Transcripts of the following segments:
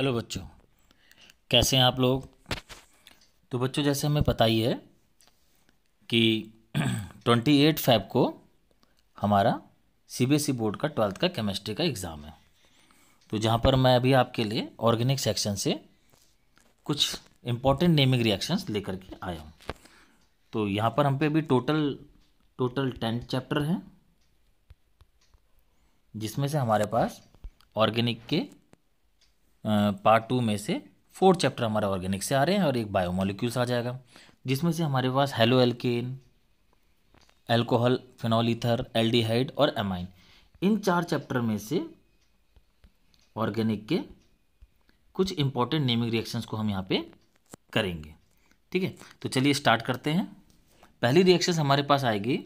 Hello बच्चों कैसे हैं आप लोग तो बच्चों जैसे हमें पता ही है कि ट्वेंटी एट फाइव को हमारा सीबीएसई e बोर्ड का ट्वेल्थ का केमिस्ट्री का एग्ज़ाम है तो जहाँ पर मैं अभी आपके लिए ऑर्गेनिक सेक्शन से कुछ इम्पॉर्टेंट नेमिंग रिएक्शंस लेकर के आया हूँ तो यहाँ पर हम पे अभी टोटल टोटल टेन चैप्टर हैं जिसमें से हमारे पास ऑर्गेनिक के पार्ट टू में से फोर्थ चैप्टर हमारा ऑर्गेनिक से आ रहे हैं और एक बायोमोलिक्यूल्स आ जाएगा जिसमें से हमारे पास haloalkane alcohol phenol ether ether aldehyde और एमाइन इन चार चैप्टर में से ऑर्गेनिक के कुछ इंपॉर्टेंट नेमिंग रिएक्शंस को हम यहाँ पे करेंगे ठीक है तो चलिए स्टार्ट करते हैं पहली रिएक्शंस हमारे पास आएगी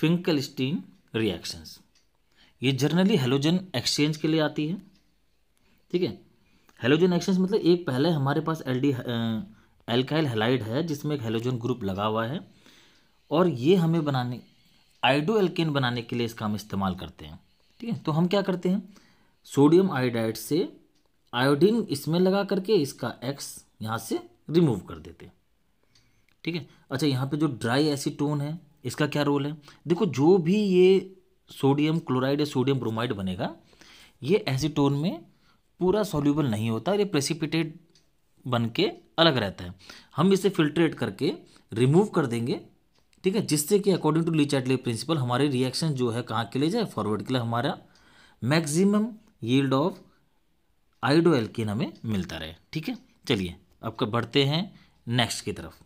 फिंकलस्टीन रिएक्शंस ये जनरली हेलोजन एक्सचेंज के लिए आती है ठीक है हेलोजन एक्सचेंज मतलब एक पहले हमारे पास एल डी एल्काइल हेलाइड है जिसमें एक हेलोजन ग्रुप लगा हुआ है और ये हमें बनाने आइडो एल्केन बनाने के लिए इसका हम इस्तेमाल करते हैं ठीक है तो हम क्या करते हैं सोडियम आयोडाइड से आयोडीन इसमें लगा करके इसका एक्स यहाँ से रिमूव कर देते हैं ठीक है अच्छा यहाँ पे जो ड्राई एसीटोन है इसका क्या रोल है देखो जो भी ये सोडियम क्लोराइड या सोडियम ब्रोमाइड बनेगा ये एसीटोन में पूरा सॉल्यूबल नहीं होता और ये प्रेसिपिटेट बन के अलग रहता है हम इसे फिल्ट्रेट करके रिमूव कर देंगे ठीक है जिससे कि अकॉर्डिंग टू लीचाटले प्रिंसिपल हमारे रिएक्शन जो है कहाँ के लिए जाए फॉरवर्ड के लिए हमारा maximum yield of iodoalkane हमें मिलता रहे ठीक है चलिए अब कब बढ़ते हैं नेक्स्ट की तरफ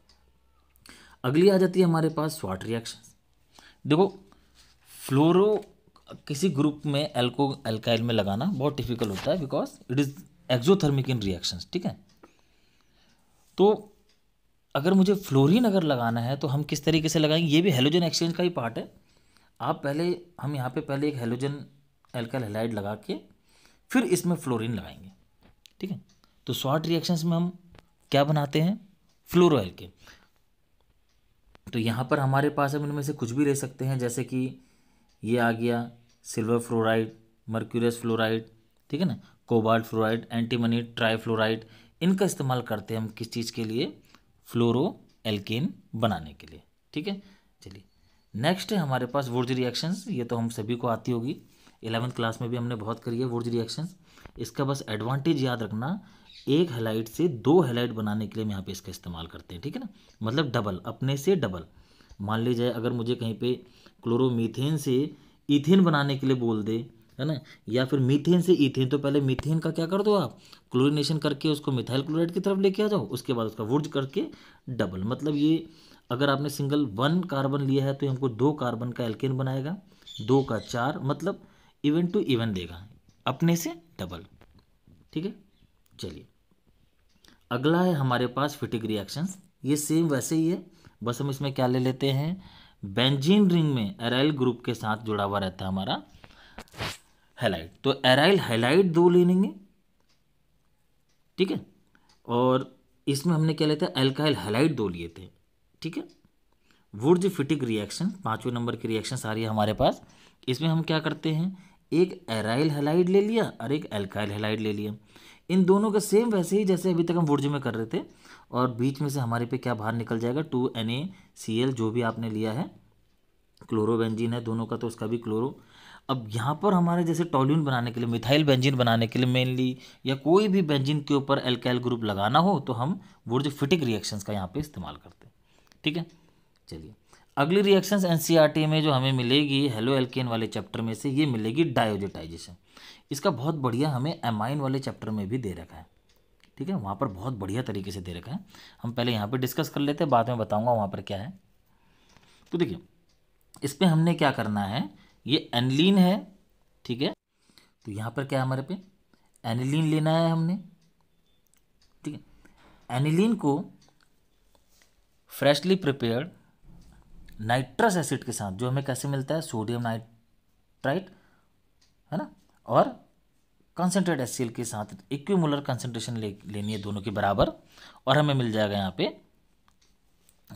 अगली आ जाती है हमारे पास स्वाट रिएक्शन देखो फ्लोरो किसी ग्रुप में एल्को एल्काइल में लगाना बहुत डिफिकल्ट होता है because it is exothermic in reactions ठीक है तो अगर मुझे फ्लोरीन अगर लगाना है तो हम किस तरीके से लगाएंगे ये भी हेलोजन एक्सचेंज का ही पार्ट है आप पहले हम यहाँ पे पहले एक हेलोजन एल्काइल हेलाइड लगा के फिर इसमें फ्लोरिन लगाएंगे ठीक है तो शॉर्ट रिएक्शंस में हम क्या बनाते हैं फ्लोरो एल्केन तो यहाँ पर हमारे पास हम इनमें से कुछ भी ले सकते हैं जैसे कि ये आ गया सिल्वर फ्लोराइड मर्क्यूरस फ्लोराइड ठीक है ना कोबाल्ट फ्लोराइड एंटीमनी फ्लोराइड इनका इस्तेमाल करते हैं हम किस चीज़ के लिए फ्लोरो एल्केन बनाने के लिए ठीक है चलिए नेक्स्ट है हमारे पास वुर्ज रिएक्शंस ये तो हम सभी को आती होगी एलेवंथ क्लास में भी हमने बहुत करी है वुर्ज रिएक्शंस इसका बस एडवांटेज याद रखना एक हेलाइट से दो हेलाइट बनाने के लिए हम यहाँ पे इसका इस्तेमाल करते हैं ठीक है ना मतलब डबल अपने से डबल मान लीजिए अगर मुझे कहीं पे क्लोरोमीथेन से इथेन बनाने के लिए बोल दे है ना या फिर मीथेन से इथेन तो पहले मीथेन का क्या कर दो आप क्लोरिनेशन करके उसको मिथाइल क्लोराइड की तरफ लेके आ जाओ उसके बाद उसका वुर्ज करके डबल मतलब ये अगर आपने सिंगल वन कार्बन लिया है तो हमको दो कार्बन का एल्केन बनाएगा दो का चार मतलब इवन टू इवन देगा अपने से डबल ठीक है चलिए अगला है हमारे पास फिटिक रिएक्शंस ये सेम वैसे ही है बस हम इसमें क्या ले लेते हैं बेंजीन रिंग में एराइल ग्रुप के साथ जुड़ा हुआ रहता है हमारा हेलाइट तो एराइल हेलाइट दो ले लेंगे ठीक है और इसमें हमने क्या लेता है एल्काइल हेलाइट दो लिए थे ठीक है वुर्ज फिटिक रिएक्शन पांचवें नंबर की रिएक्शन सारी है हमारे पास इसमें हम क्या करते हैं एक एराइल हेलाइड ले लिया और एक एल्काइल हेलाइड ले लिया इन दोनों का सेम वैसे ही जैसे अभी तक हम वुर्ज में कर रहे थे और बीच में से हमारे पे क्या बाहर निकल जाएगा two N A C L जो भी आपने लिया है क्लोरोबेंजीन है दोनों का तो उसका भी क्लोरो अब यहाँ पर हमारे जैसे टॉल्यून बनाने के लिए मिथाइल बेंजीन बनाने के लिए मेनली या कोई भी बेंजीन के ऊपर एल्काइल ग्रुप लगाना हो तो हम फिटिक रिएक्शंस का यहाँ पे इस्तेमाल करते हैं ठीक है चलिए अगली रिएक्शंस एनसीईआरटी e में जो हमें मिलेगी हेलो एल्केन वाले चैप्टर में से ये मिलेगी डायोजिटाइजेशन इसका बहुत बढ़िया हमें एमाइन वाले चैप्टर में भी दे रखा है ठीक है वहाँ पर बहुत बढ़िया तरीके से दे रखा है हम पहले यहाँ पर डिस्कस कर लेते हैं बाद में बताऊँगा वहाँ पर क्या है तो देखिए इस पर हमने क्या करना है ये एनलिन है ठीक है तो यहाँ पर क्या है हमारे पे एनिलीन लेना है हमने ठीक है एनिलीन को फ्रेशली प्रिपेयर्ड नाइट्रस एसिड के साथ जो हमें कैसे मिलता है सोडियम नाइट्राइट है ना और कंसनट्रेट एस के साथ इक्वमोलर कंसनट्रेशन ले लेनी है दोनों के बराबर और हमें मिल जाएगा यहाँ पे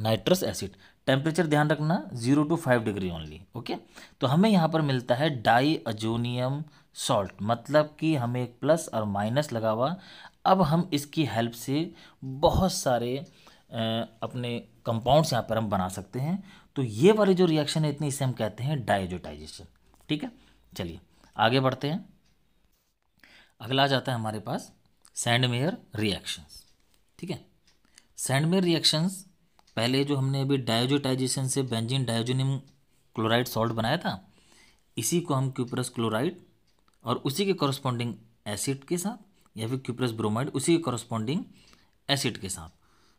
नाइट्रस एसिड टेम्परेचर ध्यान रखना zero to five degree only okay तो हमें यहाँ पर मिलता है डाई अजोनियम सॉल्ट मतलब कि हमें एक प्लस और माइनस लगा हुआ अब हम इसकी हेल्प से बहुत सारे आ, अपने कंपाउंड्स यहाँ पर हम बना सकते हैं तो ये वाली जो रिएक्शन है इतनी इसे हम कहते हैं डाइजोटाइजेशन ठीक है चलिए आगे बढ़ते हैं अगला जाता है हमारे पास सैंडमेयर रिएक्शंस ठीक है सैंडमेयर रिएक्शंस पहले जो हमने अभी डायोजोटाइजेशन से बेंजीन डायोजोनियम क्लोराइड सॉल्ट बनाया था इसी को हम क्यूपरस क्लोराइड और उसी के कॉरस्पॉन्डिंग एसिड के साथ या फिर क्यूपरस ब्रोमाइड उसी के कॉरस्पॉन्डिंग एसिड के साथ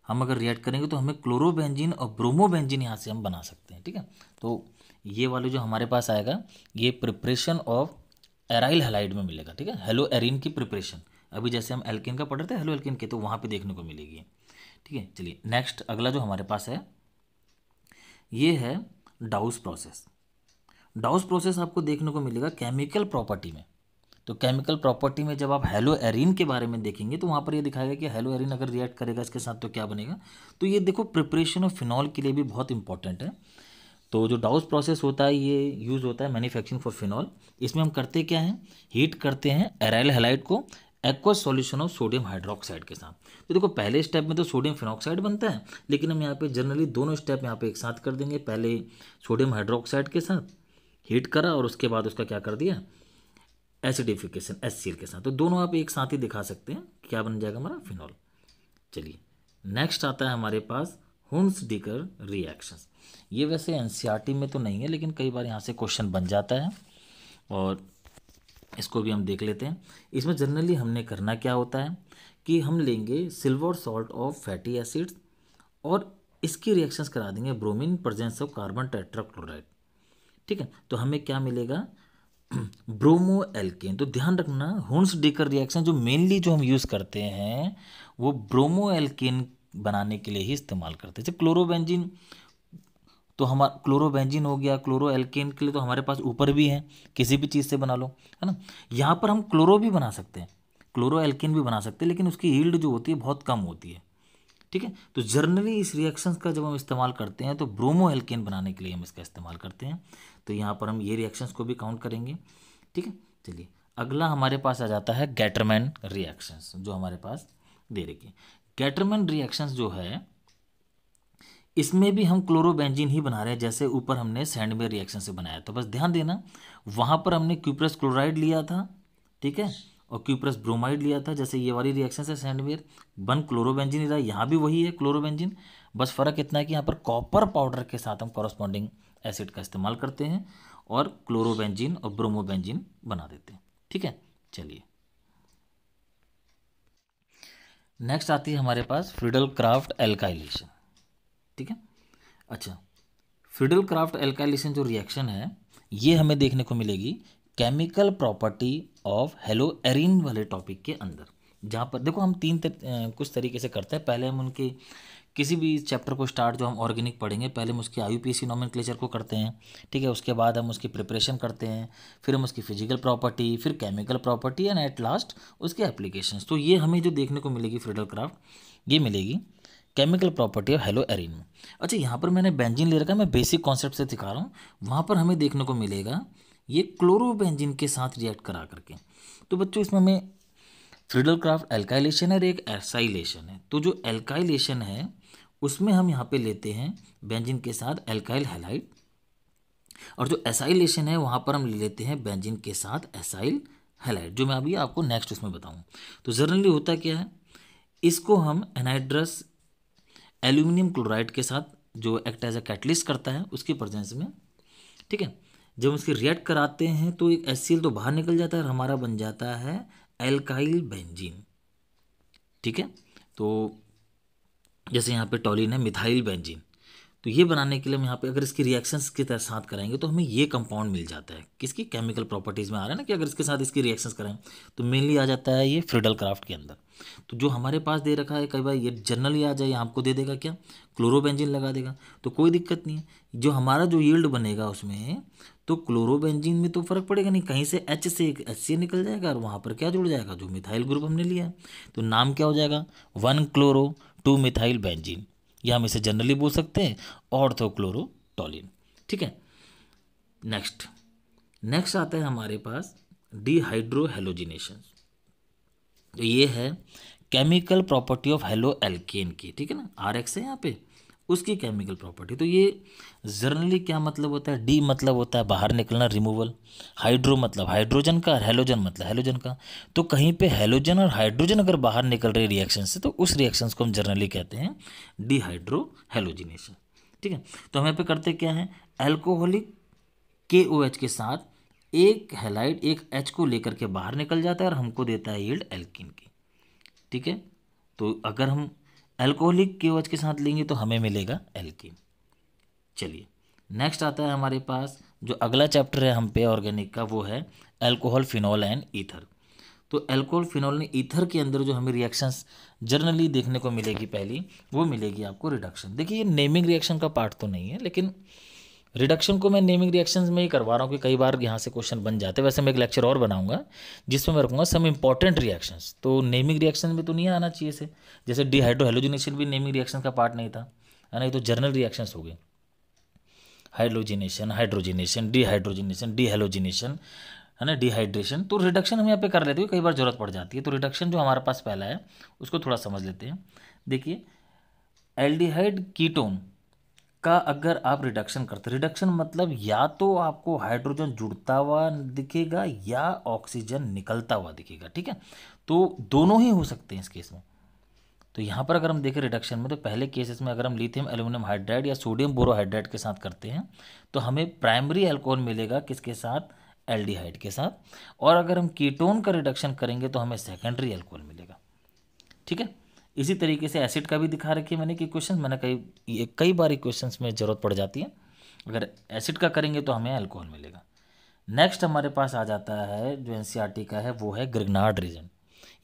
हम अगर रिएक्ट करेंगे तो हमें क्लोरोबेंजीन और ब्रोमोबेंजीन यहाँ से हम बना सकते हैं ठीक है तो ये वाले जो हमारे पास आएगा ये प्रिपरेशन ऑफ एराइल हेलाइड में मिलेगा ठीक है हेलो एरिन की प्रिपरेशन अभी जैसे हम एल्किन का पढ़ रहे थे हेलो एल्किन के तो वहाँ पे देखने को मिलेगी ठीक है चलिए नेक्स्ट अगला जो हमारे पास है ये है डाउस प्रोसेस डाउस प्रोसेस आपको देखने को मिलेगा केमिकल प्रॉपर्टी में तो केमिकल प्रॉपर्टी में जब आप हेलो एरिन के बारे में देखेंगे तो वहाँ पर ये दिखाएगा कि हेलो एरिन अगर रिएक्ट करेगा इसके साथ तो क्या बनेगा तो ये देखो प्रिपरेशन ऑफ फिनॉल के लिए भी बहुत इंपॉर्टेंट है तो जो डाउस प्रोसेस होता है ये यूज़ होता है मैन्युफैक्चरिंग फॉर फिनॉल इसमें हम करते क्या हैं हीट करते हैं एराइल हेलाइट को aqueous solution of sodium hydroxide के साथ तो देखो पहले स्टेप में तो सोडियम फिनॉक्साइड बनता है लेकिन हम यहाँ पे जनरली दोनों स्टेप यहाँ पे एक साथ कर देंगे पहले सोडियम हाइड्रोक्साइड के साथ हीट करा और उसके बाद उसका क्या कर दिया एसिडिफिकेशन एस सी के साथ तो दोनों आप एक साथ ही दिखा सकते हैं क्या बन जाएगा हमारा फिनॉल चलिए नेक्स्ट आता है हमारे पास हुंस डिकर रिएक्शंस ये वैसे एन e में तो नहीं है लेकिन कई बार यहाँ से क्वेश्चन बन जाता है और इसको भी हम देख लेते हैं इसमें जनरली हमने करना क्या होता है कि हम लेंगे silver salt of fatty acids और इसकी रिएक्शंस करा देंगे bromine presence of carbon tetrachloride ठीक है तो हमें क्या मिलेगा ब्रोमो एल्केन तो ध्यान रखना हुस डेकर रिएक्शन जो मेनली जो हम यूज़ करते हैं वो ब्रोमो एल्केन बनाने के लिए ही इस्तेमाल करते हैं जैसे क्लोरोबेंजिन तो हमारा क्लोरोबेंजिन हो गया क्लोरो एल्केन के लिए तो हमारे पास ऊपर भी है किसी भी चीज़ से बना लो है ना यहाँ पर हम क्लोरो भी बना सकते हैं क्लोरो एल्केन भी बना सकते हैं लेकिन उसकी यील्ड जो होती है बहुत कम होती है ठीक है तो जर्नली इस रिएक्शंस का जब हम इस्तेमाल करते हैं तो ब्रोमो एल्केन बनाने के लिए हम इसका इस्तेमाल करते हैं तो यहाँ पर हम ये रिएक्शंस को भी काउंट करेंगे ठीक है चलिए अगला हमारे पास आ जाता है गैटरमैन रिएक्शंस जो हमारे पास दे रखी गैटरमैन रिएक्शंस जो है इसमें भी हम क्लोरोबेंजीन ही बना रहे हैं जैसे ऊपर हमने सैंडमेयर रिएक्शन से बनाया तो बस ध्यान देना वहाँ पर हमने क्यूप्रस क्लोराइड लिया था ठीक है और क्यूप्रस ब्रोमाइड लिया था जैसे ये वाली रिएक्शन से सैंडमेयर बन क्लोरोबेंजिन रहा यहाँ भी वही है क्लोरोबेंजिन बस फ़र्क इतना है कि यहाँ पर कॉपर पाउडर के साथ हम कॉरस्पॉन्डिंग एसिड का इस्तेमाल करते हैं और क्लोरोबेंजिन और ब्रोमोबेंजिन बना देते हैं ठीक है चलिए नेक्स्ट आती है हमारे पास फ्रिडल क्राफ्ट एल्काइलेशन ठीक है अच्छा फिडल क्राफ्ट एल्काइलेशन जो रिएक्शन है ये हमें देखने को मिलेगी chemical property of haloarene वाले टॉपिक के अंदर जहाँ पर देखो हम तीन तर, कुछ तरीके से करते हैं पहले हम उनके किसी भी चैप्टर को स्टार्ट जो हम ऑर्गेनिक पढ़ेंगे पहले हम उसके आई यू पी को करते हैं ठीक है उसके बाद हम उसकी प्रिपरेशन करते हैं फिर हम उसकी फिजिकल प्रॉपर्टी फिर chemical property and at last उसके एप्लीकेशन तो ये हमें जो देखने को मिलेगी फ्रीडल क्राफ्ट ये मिलेगी chemical property of haloarene अच्छा यहाँ पर मैंने बेंजिन ले रखा है मैं बेसिक कॉन्सेप्ट से दिखा रहा हूँ वहाँ पर हमें देखने को मिलेगा ये क्लोरोबेंजिन के साथ रिएक्ट करा करके तो बच्चों इसमें हमें फ्रिडल क्राफ्ट एल्काइलेशन है और एक एसाइलेशन है तो जो एल्काइलेशन है उसमें हम यहाँ पे लेते हैं बेंजिन के साथ एल्काइल हेलाइट और जो एसाइलेशन है वहाँ पर हम ले लेते हैं बेंजिन के साथ एसाइल हेलाइट जो मैं अभी आपको नेक्स्ट उसमें बताऊँ तो जर्नली होता क्या है इसको हम एनाइड्रस एल्यूमिनियम क्लोराइड के साथ जो एक्ट एज ए कैटलिस्ट करता है उसकी प्रजेंस में ठीक है जब उसकी रिएक्ट कराते हैं तो एक एस तो बाहर निकल जाता है और हमारा बन जाता है एल्काइल बेंजीन ठीक है तो जैसे यहाँ पे टॉलिन है मिथाइल बेंजीन तो ये बनाने के लिए हम यहाँ पे अगर इसकी रिएक्शंस के साथ कराएंगे तो हमें ये कंपाउंड मिल जाता है किसकी केमिकल प्रॉपर्टीज़ में आ रहा है ना कि अगर इसके साथ इसकी रिएक्शंस कराएं तो मेनली आ जाता है ये फ्रिडल क्राफ्ट के अंदर तो जो हमारे पास दे रखा है कई बार ये जनरली आ जाए आपको दे देगा क्या क्लोरोबेंजिन लगा देगा तो कोई दिक्कत नहीं है जो हमारा जो यील्ड बनेगा उसमें तो क्लोरोबेंजिन में तो फर्क पड़ेगा नहीं कहीं से एच से एक एच से निकल जाएगा और वहाँ पर क्या जुड़ जाएगा जो मिथाइल ग्रुप हमने लिया है तो नाम क्या हो जाएगा one chloro two methyl benzene या हम इसे जनरली बोल सकते हैं ऑर्थोक्लोरोटोलिन ठीक है नेक्स्ट नेक्स्ट आता है हमारे पास डिहाइड्रोहेलोजिनेशन तो ये है chemical property of haloalkane की ठीक है ना आर एक्स है यहाँ पे उसकी केमिकल प्रॉपर्टी तो ये जर्नली क्या मतलब होता है डी मतलब होता है बाहर निकलना रिमूवल हाइड्रो मतलब हाइड्रोजन का और हेलोजन मतलब हेलोजन का तो कहीं पे हेलोजन और हाइड्रोजन अगर बाहर निकल रहे रिएक्शन से तो उस रिएक्शन को हम जर्नली कहते हैं डीहाइड्रो हेलोजिनेशन ठीक है तो हम यहाँ पे करते क्या है एल्कोहलिक के ओ एच के साथ एक हेलाइड एक एच को लेकर के बाहर निकल जाता है और हमको देता है यील्ड एल्किन की ठीक है तो अगर हम एल्कोहलिक के के साथ लेंगे तो हमें मिलेगा एल्किन चलिए नेक्स्ट आता है हमारे पास जो अगला चैप्टर है हम पे ऑर्गेनिक का वो है एल्कोहल फिनॉल एंड ईथर तो एल्कोहल फिनॉल ने ईथर के अंदर जो हमें रिएक्शंस जर्नली देखने को मिलेगी पहली वो मिलेगी आपको रिडक्शन देखिए ये नेमिंग रिएक्शन का पार्ट तो नहीं है लेकिन रिडक्शन को मैं नेमिंग रिएक्शंस में ही करवा रहा हूँ कि कई बार यहाँ से क्वेश्चन बन जाते हैं वैसे मैं एक लेक्चर और बनाऊंगा जिसमें मैं रखूँगा सम इम्पॉर्टेंट रिएक्शंस तो नेमिंग रिएक्शन में तो नहीं आना चाहिए से जैसे डिहाइड्रोहेलोजिनेशन भी नेमिंग रिएक्शन का पार्ट नहीं था है ना ये तो जर्नल रिएक्शंस हो गए हाइड्रोजिनेशन हाइड्रोजिनेशन डिहाइड्रोजिनेशन डिहाइलोजिनेशन है ना डिहाइड्रेशन तो रिडक्शन हम यहाँ पे कर लेते हैं कई बार ज़रूरत पड़ जाती है तो रिडक्शन जो हमारे पास पहला है उसको थोड़ा समझ लेते हैं देखिए एल्डिहाइड कीटोन का अगर आप रिडक्शन करते रिडक्शन मतलब या तो आपको हाइड्रोजन जुड़ता हुआ दिखेगा या ऑक्सीजन निकलता हुआ दिखेगा ठीक है तो दोनों ही हो सकते हैं इस केस में तो यहाँ पर अगर हम देखें रिडक्शन में तो पहले केसेस में अगर हम लिथियम एल्यूमिनियम हाइड्राइड या सोडियम बोरोहाइड्राइड के साथ करते हैं तो हमें प्राइमरी एल्कोहल मिलेगा किसके साथ एल्डिहाइड के साथ और अगर हम कीटोन का रिडक्शन करेंगे तो हमें सेकेंडरी एल्कोहल मिलेगा ठीक है इसी तरीके से एसिड का भी दिखा रखिए मैंने कि क्वेश्चन मैंने कई ये कई बार क्वेश्चन में ज़रूरत पड़ जाती है अगर एसिड का करेंगे तो हमें अल्कोहल मिलेगा नेक्स्ट हमारे पास आ जाता है जो एन e का है वो है ग्रिगनार्ड रीजन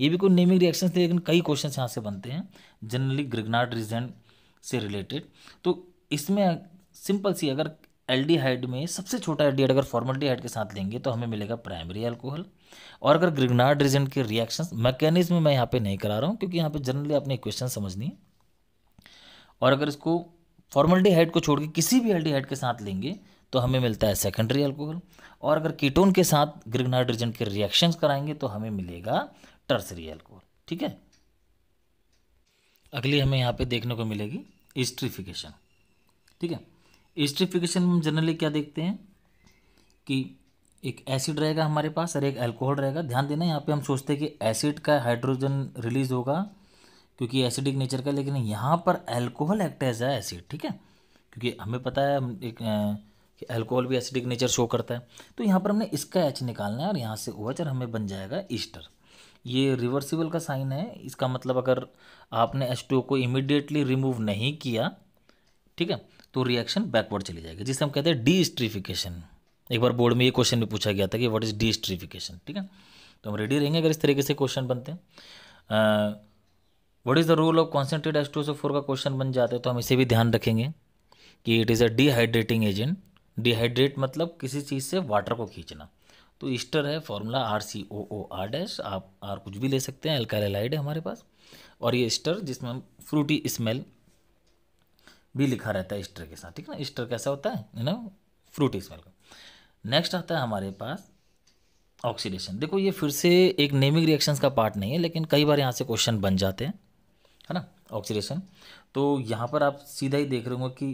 ये भी कोई नेमिंग रिएक्शन थे लेकिन कई क्वेश्चन यहाँ से बनते हैं जनरली ग्रिगनार्ड रीजन से रिलेटेड तो इसमें सिंपल सी अगर एल्डिहाइड में सबसे छोटा एल्डिहाइड अगर फॉर्मल्डिहाइड के साथ लेंगे तो हमें मिलेगा प्राइमरी अल्कोहल और अगर ग्रिगनार्ड रीजेंट के रिएक्शन मैकेनिज्म मैं यहाँ पे नहीं करा रहा हूँ क्योंकि यहाँ पे जनरली आपने क्वेश्चन समझनी है और अगर इसको फॉर्मल्डिहाइड को छोड़ के किसी भी एल्डिहाइड के साथ लेंगे तो हमें मिलता है सेकेंडरी अल्कोहल और अगर कीटोन के साथ ग्रिगनार्ड रिजेंट के रिएक्शंस कराएंगे तो हमें मिलेगा टर्सरी अल्कोहल ठीक है अगली हमें यहाँ पर देखने को मिलेगी इस्ट्रीफिकेशन ठीक है एस्ट्रीफिकेशन में जनरली क्या देखते हैं कि एक एसिड रहेगा हमारे पास और एक अल्कोहल रहेगा ध्यान देना यहाँ पे हम सोचते हैं कि एसिड का हाइड्रोजन रिलीज होगा क्योंकि एसिडिक नेचर का लेकिन यहाँ पर अल्कोहल एक्ट एज है एसिड ठीक है क्योंकि हमें पता है एक एक अल्कोहल भी एसिडिक नेचर शो करता है तो यहाँ पर हमने इसका एच निकालना है और यहाँ से ओएच OH और हमें बन जाएगा ईस्टर ये रिवर्सिबल का साइन है इसका मतलब अगर आपने एच टू को इमिडिएटली रिमूव नहीं किया ठीक है तो रिएक्शन बैकवर्ड चली जाएगी जिसे हम कहते हैं डी स्ट्रीफिकेशन एक बार बोर्ड में ये क्वेश्चन भी पूछा गया था कि व्हाट इज डी स्ट्रीफिकेशन ठीक है तो हम रेडी रहेंगे अगर इस तरीके से क्वेश्चन बनते हैं what is the role of concentrate S four का क्वेश्चन बन जाता है तो हम इसे भी ध्यान रखेंगे कि it is a dehydrating agent dehydrate मतलब किसी चीज़ से वाटर को खींचना तो ईस्टर है formula R C O O R dash आप आर कुछ भी ले सकते हैं एल्कालाइड है हमारे पास और ये ईस्टर जिसमें हम फ्रूटी स्मेल भी लिखा रहता है ईस्टर के साथ ठीक है ना ईस्टर कैसा होता है you know fruit is welcome next आता है हमारे पास ऑक्सीडेशन देखो ये फिर से एक नेमिंग रिएक्शंस का पार्ट नहीं है लेकिन कई बार यहाँ से क्वेश्चन बन जाते हैं है ना ऑक्सीडेशन तो यहाँ पर आप सीधा ही देख रहे होंगे कि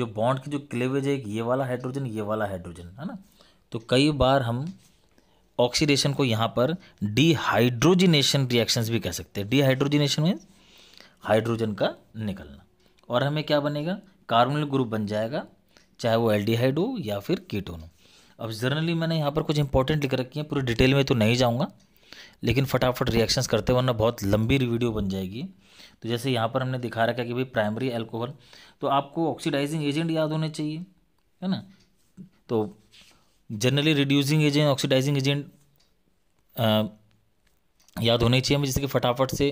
जो बॉन्ड की जो क्लेवेज है ये वाला हाइड्रोजन ये वाला हाइड्रोजन है ना तो कई बार हम ऑक्सीडेशन को यहाँ पर डिहाइड्रोजिनेशन रिएक्शंस भी कह सकते हैं डीहाइड्रोजिनेशन मीन्स हाइड्रोजन का निकलना और हमें क्या बनेगा कार्बोनिल ग्रुप बन जाएगा चाहे वो एल्डिहाइड हो या फिर कीटोन हो अब जर्नली मैंने यहाँ पर कुछ इंपॉर्टेंट लिख रखी है पूरी डिटेल में तो नहीं जाऊँगा लेकिन फटाफट रिएक्शंस करते वरना बहुत लंबी वीडियो बन जाएगी तो जैसे यहाँ पर हमने दिखा रखा है कि भाई प्राइमरी एल्कोहल तो आपको ऑक्सीडाइजिंग एजेंट याद होने चाहिए है ना तो generally reducing agent oxidising agent याद होने चाहिए हमें जैसे कि फटाफट से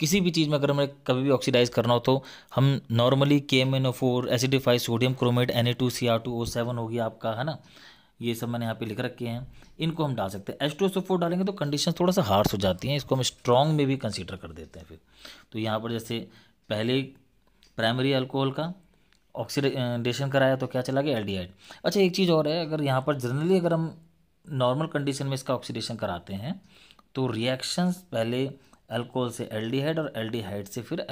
किसी भी चीज़ में अगर हमें कभी भी ऑक्सीडाइज करना हो तो हम normally K M N O four acidifies sodium chromate N A two C R two O seven हो गया आपका है ना ये सब मैंने यहाँ पे लिख रखे हैं इनको हम डाल सकते हैं H two S O four डालेंगे तो कंडीशन थोड़ा सा हार्स हो जाती हैं इसको हम स्ट्रॉन्ग में भी कंसिडर कर देते हैं फिर तो यहाँ पर जैसे पहले प्राइमरी अल्कोहल का ऑक्सीडेशन कराया तो क्या चला गया एल्डिहाइड अच्छा एक चीज़ और है अगर यहाँ पर जनरली अगर हम नॉर्मल कंडीशन में इसका ऑक्सीडेशन कराते हैं तो रिएक्शंस पहले अल्कोहल से एल्डिहाइड और एल्डिहाइड से फिर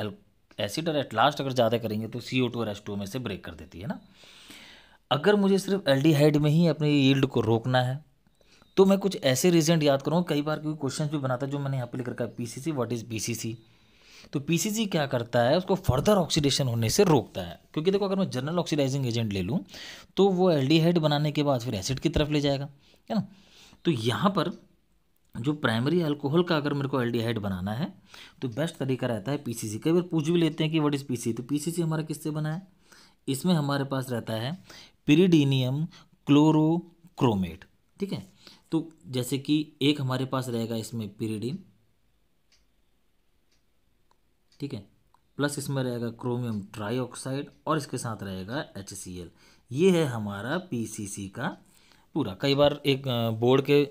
एसिड और एट लास्ट अगर ज़्यादा करेंगे तो सी ओ टू और एस टू में से ब्रेक कर देती है ना अगर मुझे सिर्फ एल्डिहाइड में ही अपने यील्ड को रोकना है तो मैं कुछ ऐसे रीजेंट याद करूँ कई बार क्योंकि क्वेश्चन भी बनाता जो मैंने यहाँ पर लिख रखा है P C C is P C C तो पी क्या करता है उसको फर्दर ऑक्सीडेशन होने से रोकता है क्योंकि देखो अगर मैं जनरल ऑक्सीडाइजिंग एजेंट ले लूँ तो वो एल्डिहाइड बनाने के बाद फिर एसिड की तरफ ले जाएगा है ना तो यहाँ पर जो प्राइमरी अल्कोहल का अगर मेरे को एल्डिहाइड बनाना है तो बेस्ट तरीका रहता है पीसीसी कई बार पूछ भी लेते हैं कि व्हाट इज़ पीसी तो पीसीसी हमारा किससे बना है इसमें हमारे पास रहता है पिरीडीनियम क्लोरोक्रोमेट ठीक है तो जैसे कि एक हमारे पास रहेगा इसमें पिरीडीन ठीक है प्लस इसमें रहेगा क्रोमियम ट्राईऑक्साइड और इसके साथ रहेगा एच ये है हमारा पी का पूरा कई बार एक बोर्ड के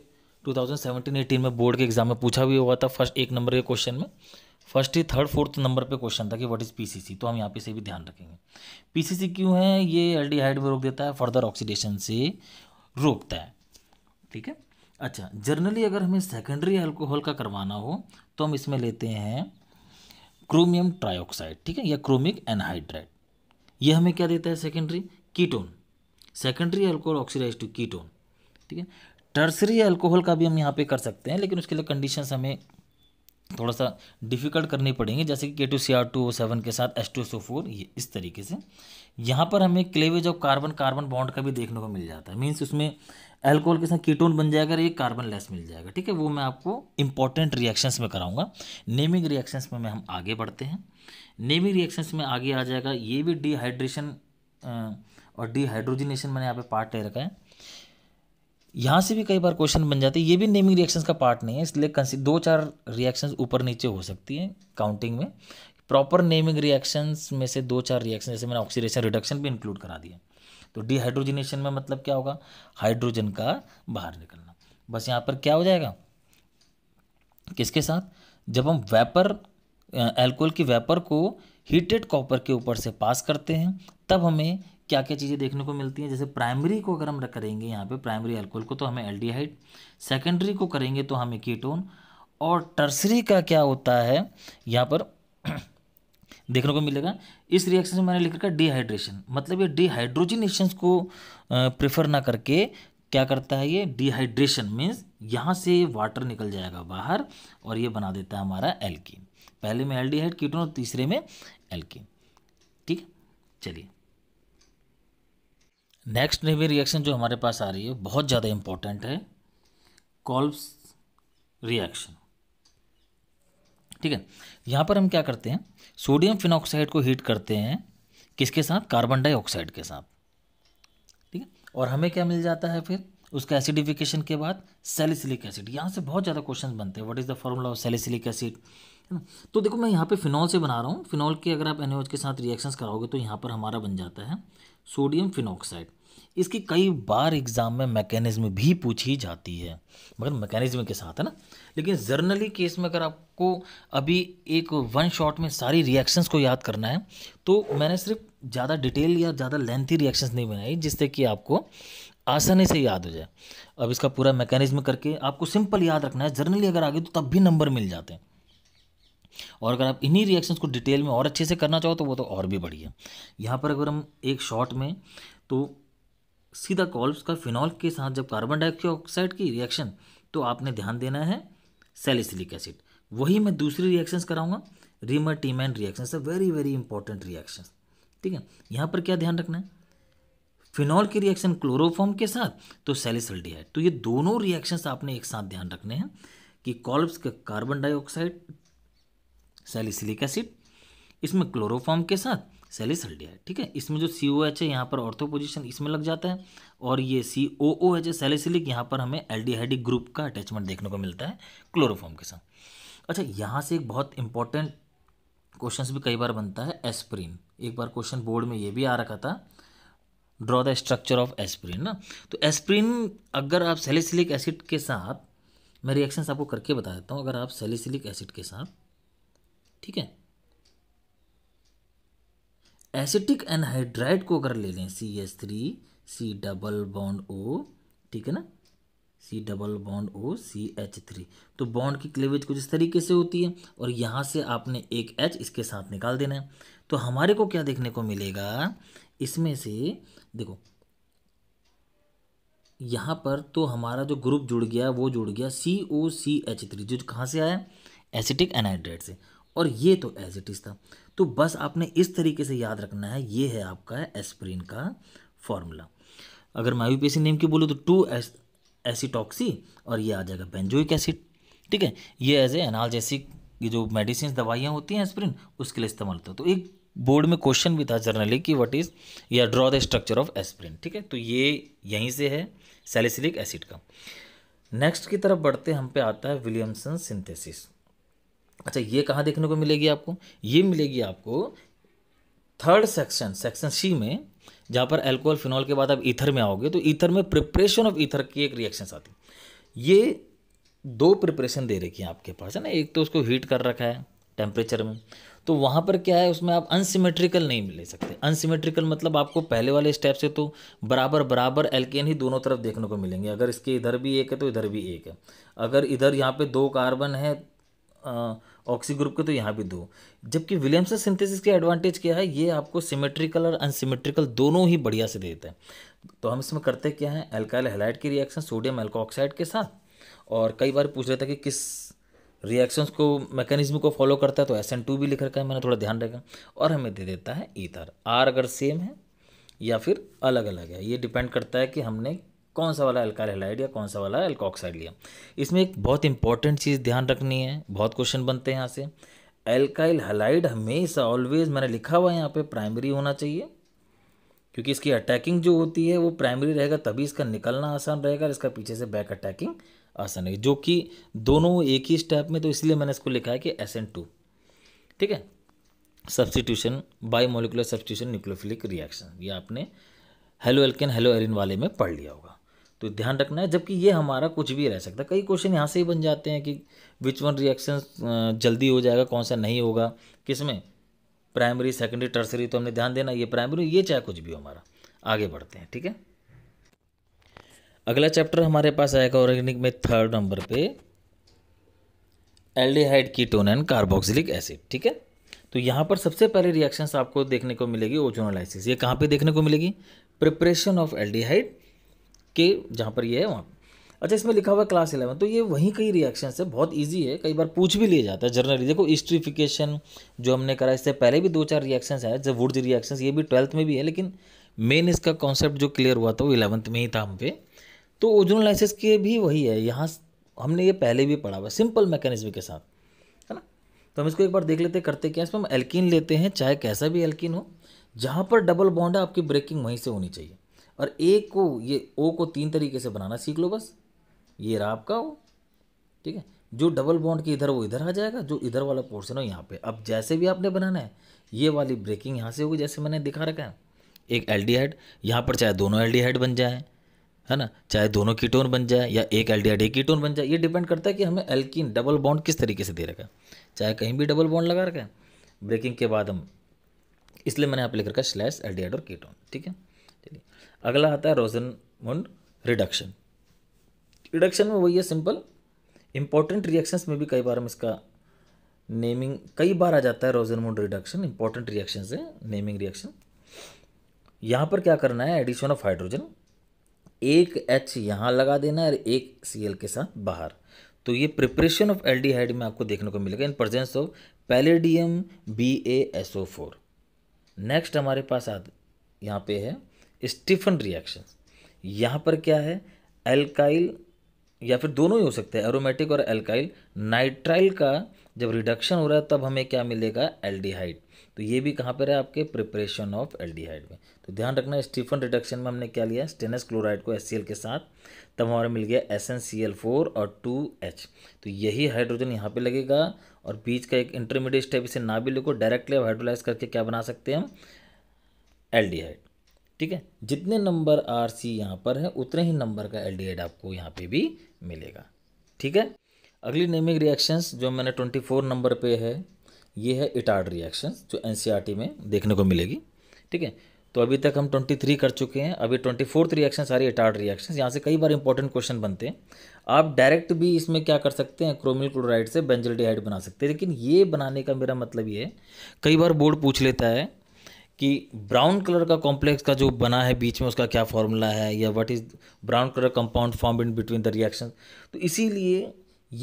2017-18 में बोर्ड के एग्जाम में पूछा भी हुआ था फर्स्ट एक नंबर के क्वेश्चन में फर्स्ट ही थर्ड फोर्थ नंबर पे क्वेश्चन था कि व्हाट इज़ पीसीसी तो हम यहाँ पे से भी ध्यान रखेंगे पीसीसी क्यों है ये एल्डिहाइड में रोक देता है फर्दर ऑक्सीडेशन से रोकता है ठीक है अच्छा जर्नली अगर हमें सेकेंडरी अल्कोहल का करवाना हो तो हम इसमें लेते हैं क्रोमियम ट्राइऑक्साइड ठीक है या क्रोमिक एनहाइड्राइड ये हमें क्या देता है secondary ketone secondary alcohol oxidise to ketone ठीक है टर्सरी अल्कोहल का भी हम यहाँ पे कर सकते हैं लेकिन उसके लिए कंडीशन हमें थोड़ा सा डिफ़िकल्ट करनी पड़ेंगे जैसे कि K two C R two seven के साथ S two S O four ये इस तरीके से यहाँ पर हमें cleavage of carbon carbon bond का भी देखने को मिल जाता है मीन्स उसमें एल्कोहल के साथ कीटोन बन जाएगा ये कार्बन लेस मिल जाएगा ठीक है वो मैं आपको इंपॉर्टेंट रिएक्शंस में कराऊंगा नेमिंग रिएक्शंस में, में हम आगे बढ़ते हैं नेमिंग रिएक्शंस में आगे आ जाएगा ये भी डिहाइड्रेशन और डिहाइड्रोजिनेशन मैंने यहाँ पे पार्ट ले रखा है यहाँ से भी कई बार क्वेश्चन बन जाते हैं ये भी नेमिंग रिएक्शंस का पार्ट नहीं है इसलिए दो चार रिएक्शंस ऊपर नीचे हो सकती है काउंटिंग में प्रॉपर नेमिंग रिएक्शंस में से दो चार रिएक्शन जैसे मैंने ऑक्सीडेशन रिडक्शन भी इंक्लूड करा दिया तो डिहाइड्रोजिनेशन में मतलब क्या होगा हाइड्रोजन का बाहर निकलना बस यहाँ पर क्या हो जाएगा किसके साथ जब हम वेपर एल्कोहल की वेपर को हीटेड कॉपर के ऊपर से पास करते हैं तब हमें क्या क्या चीज़ें देखने को मिलती हैं जैसे प्राइमरी को अगर हम करेंगे यहाँ पे प्राइमरी अल्कोहल को तो हमें एल्डिहाइड सेकेंडरी को करेंगे तो हमें कीटोन और टर्सरी का क्या होता है यहाँ पर देखने को मिलेगा इस रिएक्शन में मैंने लिख रखा डिहाइड्रेशन मतलब ये डिहाइड्रोजिनेशन को प्रेफर ना करके क्या करता है ये डिहाइड्रेशन मीन्स यहाँ से वाटर निकल जाएगा बाहर और ये बना देता है हमारा एल्किन पहले में एल्डिहाइड कीटोन और तीसरे में एल्किन ठीक है चलिए नेक्स्ट नेवी रिएक्शन जो हमारे पास आ रही है बहुत ज़्यादा इम्पोर्टेंट है कॉल्स रिएक्शन ठीक है यहाँ पर हम क्या करते हैं सोडियम फिनॉक्साइड को हीट करते हैं किसके साथ कार्बन डाइऑक्साइड के साथ ठीक है और हमें क्या मिल जाता है फिर उसका एसिडिफिकेशन के बाद सेलिसिलिक एसिड यहाँ से बहुत ज़्यादा क्वेश्चन बनते हैं what is the formula of salicylic acid है ना तो देखो मैं यहाँ पे फिनॉल से बना रहा हूँ फिनॉल के अगर आप एनओएच के साथ रिएक्शंस कराओगे तो यहाँ पर हमारा बन जाता है सोडियम फिनोक्साइड इसकी कई बार एग्ज़ाम में मैकेनिज्म भी पूछी जाती है मगर मैकेनिज्म के साथ है ना लेकिन जर्नली केस में अगर आपको अभी एक वन शॉट में सारी रिएक्शंस को याद करना है तो मैंने सिर्फ ज़्यादा डिटेल या ज़्यादा लेंथी रिएक्शंस नहीं बनाई जिससे कि आपको आसानी से याद हो जाए अब इसका पूरा मैकेनिज्म करके आपको सिंपल याद रखना है जर्नली अगर आगे तो तब भी नंबर मिल जाते हैं और अगर आप इन्हीं रिएक्शंस को डिटेल में और अच्छे से करना चाहो तो वो तो और भी बढ़िया यहाँ पर अगर हम एक शॉट में तो सीधा कॉल्स का फिनॉल के साथ जब कार्बन डाइऑक्साइड की रिएक्शन तो आपने ध्यान देना है सेलिसिलिक एसिड वही मैं दूसरी रिएक्शंस कराऊंगा Reimer Tiemann a very very important reaction ठीक है यहाँ पर क्या ध्यान रखना है फिनॉल की रिएक्शन क्लोरोफॉर्म के साथ तो सेलिसल्डिहाइड तो ये दोनों रिएक्शंस आपने एक साथ ध्यान रखने हैं कि कॉल्ब्स का कार्बन डाइऑक्साइड सैलिसिलिक एसिड इसमें क्लोरोफॉर्म के साथ सेलिसल्डिहाइड ठीक है इसमें जो सी ओ एच है यहाँ पर ऑर्थो पोजिशन इसमें लग जाता है और ये सी ओ ओ एच है सेलिसिलिक यहाँ पर हमें एल्डिहाइडिक ग्रुप का अटैचमेंट देखने को मिलता है क्लोरोफॉर्म के साथ अच्छा यहाँ से एक बहुत इंपॉर्टेंट क्वेश्चन भी कई बार बनता है एस्प्रिन एक बार क्वेश्चन बोर्ड में ये भी आ रखा था draw the structure of aspirin ना तो एस्प्रिन अगर आप सेलिसिलिक एसिड के साथ मैं रिएक्शन आपको करके बता देता हूँ अगर आप सेलिसिलिक एसिड के साथ ठीक है एसिटिक एनहाइड्राइड को अगर ले लें C S three C double bond O ठीक है ना C double bond O C H three तो बॉन्ड की क्लेवेज कुछ इस तरीके से होती है और यहाँ से आपने एक एच इसके साथ निकाल देना है तो हमारे को क्या देखने को मिलेगा इसमें से देखो यहाँ पर तो हमारा जो ग्रुप जुड़ गया वो जुड़ गया सी ओ सी एच थ्री जो कहाँ से आया एसिटिक एनहाइड्रेट से और ये तो एज इट इज़ था तो बस आपने इस तरीके से याद रखना है ये है आपका एस्प्रिन का फॉर्मूला अगर मैं आईयूपीएसी नेम की बोलूँ तो टू एस एसीटॉक्सी और ये आ जाएगा बेंजोइक एसिड ठीक है ये एज ए एनालजेसिक ये जो मेडिसिन दवाइयाँ होती हैं एस्प्रिन उसके लिए इस्तेमाल होता है तो एक बोर्ड में क्वेश्चन भी था जर्नली कि व्हाट इज़ या draw the structure of aspirin ठीक है तो ये यहीं से है सेलिसिलिक एसिड का नेक्स्ट की तरफ बढ़ते हम पे आता है विलियमसन सिंथेसिस अच्छा ये कहाँ देखने को मिलेगी आपको ये मिलेगी आपको थर्ड सेक्शन सेक्शन सी में जहाँ पर एल्कोहल फिनॉल के बाद आप ईथर में आओगे तो ईथर में प्रिपरेशन ऑफ ईथर की एक रिएक्शन आती ये दो प्रिपरेशन दे रखी है आपके पास है ना एक तो उसको हीट कर रखा है टेम्परेचर में तो वहाँ पर क्या है उसमें आप अनसिमेट्रिकल नहीं ले सकते अनसिमेट्रिकल मतलब आपको पहले वाले स्टेप से तो बराबर बराबर एल्केन ही दोनों तरफ देखने को मिलेंगे अगर इसके इधर भी एक है तो इधर भी एक है अगर इधर यहाँ पे दो कार्बन है आ, ऑक्सी ग्रुप के तो यहाँ भी दो जबकि विलियमसन सिंथेसिस के एडवांटेज क्या है ये आपको सिमेट्रिकल और अनसिमेट्रिकल दोनों ही बढ़िया से देते हैं तो हम इसमें करते क्या हैं एल्काइल हेलाइट की रिएक्शन सोडियम एल्कोऑक्साइड के साथ और कई बार पूछ रहे थे कि किस रिएक्शंस को मैकेनिज्म को फॉलो करता है तो एस एन टू भी लिख रखा है मैंने थोड़ा ध्यान रखा और हमें दे देता है ईथर आर अगर सेम है या फिर अलग अलग है ये डिपेंड करता है कि हमने कौन सा वाला अल्काइल हेलाइड या कौन सा वाला एल्कोक्साइड लिया इसमें एक बहुत इंपॉर्टेंट चीज़ ध्यान रखनी है बहुत क्वेश्चन बनते हैं यहाँ से एल्काइल हेलाइड हमेशा ऑलवेज मैंने लिखा हुआ है यहाँ पे प्राइमरी होना चाहिए क्योंकि इसकी अटैकिंग जो होती है वो प्राइमरी रहेगा तभी इसका निकलना आसान रहेगा इसका पीछे से बैक अटैकिंग आसान रहेगी जो कि दोनों एक ही स्टेप में तो इसलिए मैंने इसको लिखा है कि एस टू ठीक है substitution bimolecular substitution nucleophilic reaction ये आपने हेलो एल्केन हेलो एरिन वाले में पढ़ लिया होगा तो ध्यान रखना है जबकि ये हमारा कुछ भी रह सकता है कई क्वेश्चन यहाँ से ही बन जाते हैं कि विच वन रिएक्शन जल्दी हो जाएगा कौन सा नहीं होगा किस में प्राइमरी सेकेंडरी टर्सरी तो हमने ध्यान देना ये प्राइमरी ये चाहे कुछ भी हो हमारा आगे बढ़ते हैं ठीक है अगला चैप्टर हमारे पास आएगा ऑर्गेनिक में थर्ड नंबर पे aldehyde ketone and carboxylic acid ठीक है तो यहाँ पर सबसे पहले रिएक्शंस आपको देखने को मिलेगी ओजोनोलाइसिस ये कहाँ पे देखने को मिलेगी प्रिपरेशन ऑफ एल्डिहाइड के जहाँ पर ये है वहाँ अच्छा इसमें लिखा हुआ क्लास इलेवन तो ये वहीं कई रिएक्शंस है बहुत ईजी है कई बार पूछ भी लिया जाता है जर्नली देखो इस्ट्रीफिकेशन जो हमने करा इससे पहले भी दो चार रिएक्शन आए जब वुड रिएक्शन ये भी ट्वेल्थ में भी है लेकिन मेन इसका कॉन्सेप्ट जो क्लियर हुआ था वो इलेवंथ में ही था हम पे तो ओजोनलाइसिस के भी वही है यहाँ हमने ये पहले भी पढ़ा हुआ सिंपल मैकेनिज्म के साथ है ना तो हम इसको एक बार देख लेते करते क्या इसमें हम एल्किन लेते हैं चाहे कैसा भी एल्किन हो जहाँ पर डबल बॉन्ड है आपकी ब्रेकिंग वहीं से होनी चाहिए और ए को ये ओ को तीन तरीके से बनाना सीख लो बस ये रहा आपका ओ ठीक है जो डबल बॉन्ड के इधर वो इधर आ जाएगा जो इधर वाला पोर्शन हो यहाँ पे अब जैसे भी आपने बनाना है ये वाली ब्रेकिंग यहाँ से होगी जैसे मैंने दिखा रखा है एक एल डी हेड यहाँ पर चाहे दोनों एल डी हेड बन जाए है ना चाहे दोनों कीटोन बन जाए या एक एल डी हेड एक कीटोन बन जाए ये डिपेंड करता है कि हमें एल्किन डबल बॉन्ड किस तरीके से दे रखा है चाहे कहीं भी डबल बॉन्ड लगा रखा है ब्रेकिंग के बाद हम इसलिए मैंने आप पर लिख रखा स्लैश एल डी हेड और कीटोन ठीक है अगला आता है रोजन मुंड रिडक्शन रिडक्शन में वही है सिंपल इंपॉर्टेंट रिएक्शंस में भी कई बार हम इसका नेमिंग कई बार आ जाता है Rosenmund reduction important reaction से नेमिंग रिएक्शन यहाँ पर क्या करना है एडिशन ऑफ हाइड्रोजन एक एच यहाँ लगा देना है और एक सी एल के साथ बाहर तो ये प्रिपरेशन ऑफ एल में आपको देखने को मिलेगा in presence of palladium B A S O four next हमारे पास आ यहाँ पे है स्टीफन रिएक्शन यहाँ पर क्या है एल्काइल या फिर दोनों ही हो सकते हैं एरोमेटिक और एल्काइल नाइट्राइल का जब रिडक्शन हो रहा है तब हमें क्या मिलेगा एल्डिहाइड तो ये भी कहाँ पर है आपके प्रिपरेशन ऑफ एल्डिहाइड में तो ध्यान रखना स्टीफन रिडक्शन में हमने क्या लिया स्टेनस क्लोराइड को एस के साथ तब हमारा मिल गया S N C L four और टू एच तो यही हाइड्रोजन यहाँ पे लगेगा और बीच का एक इंटरमीडिएट स्टेप इसे ना भी लिखो डायरेक्टली हाइड्रोलाइज करके क्या बना सकते हैं हम एल्डिहाइड ठीक है जितने नंबर आर सी यहाँ पर है उतने ही नंबर का एल आपको यहाँ पे भी मिलेगा ठीक है अगली नेमिंग रिएक्शंस जो मैंने ट्वेंटी फोर नंबर पे है ये है इटार्ड रिएक्शंस जो एन e में देखने को मिलेगी ठीक है तो अभी तक हम ट्वेंटी थ्री कर चुके हैं अभी ट्वेंटी फोर्थ रिएक्शन सारी इटार्ड रिएक्शंस यहाँ से कई बार इंपॉर्टेंट क्वेश्चन बनते हैं आप डायरेक्ट भी इसमें क्या कर सकते हैं क्रोमिल क्लोराइड से बेंजल बना सकते हैं लेकिन ये बनाने का मेरा मतलब ये है कई बार बोर्ड पूछ लेता है कि ब्राउन कलर का कॉम्प्लेक्स का जो बना है बीच में उसका क्या फॉर्मूला है या what is brown colour compound form in between the reaction तो इसीलिए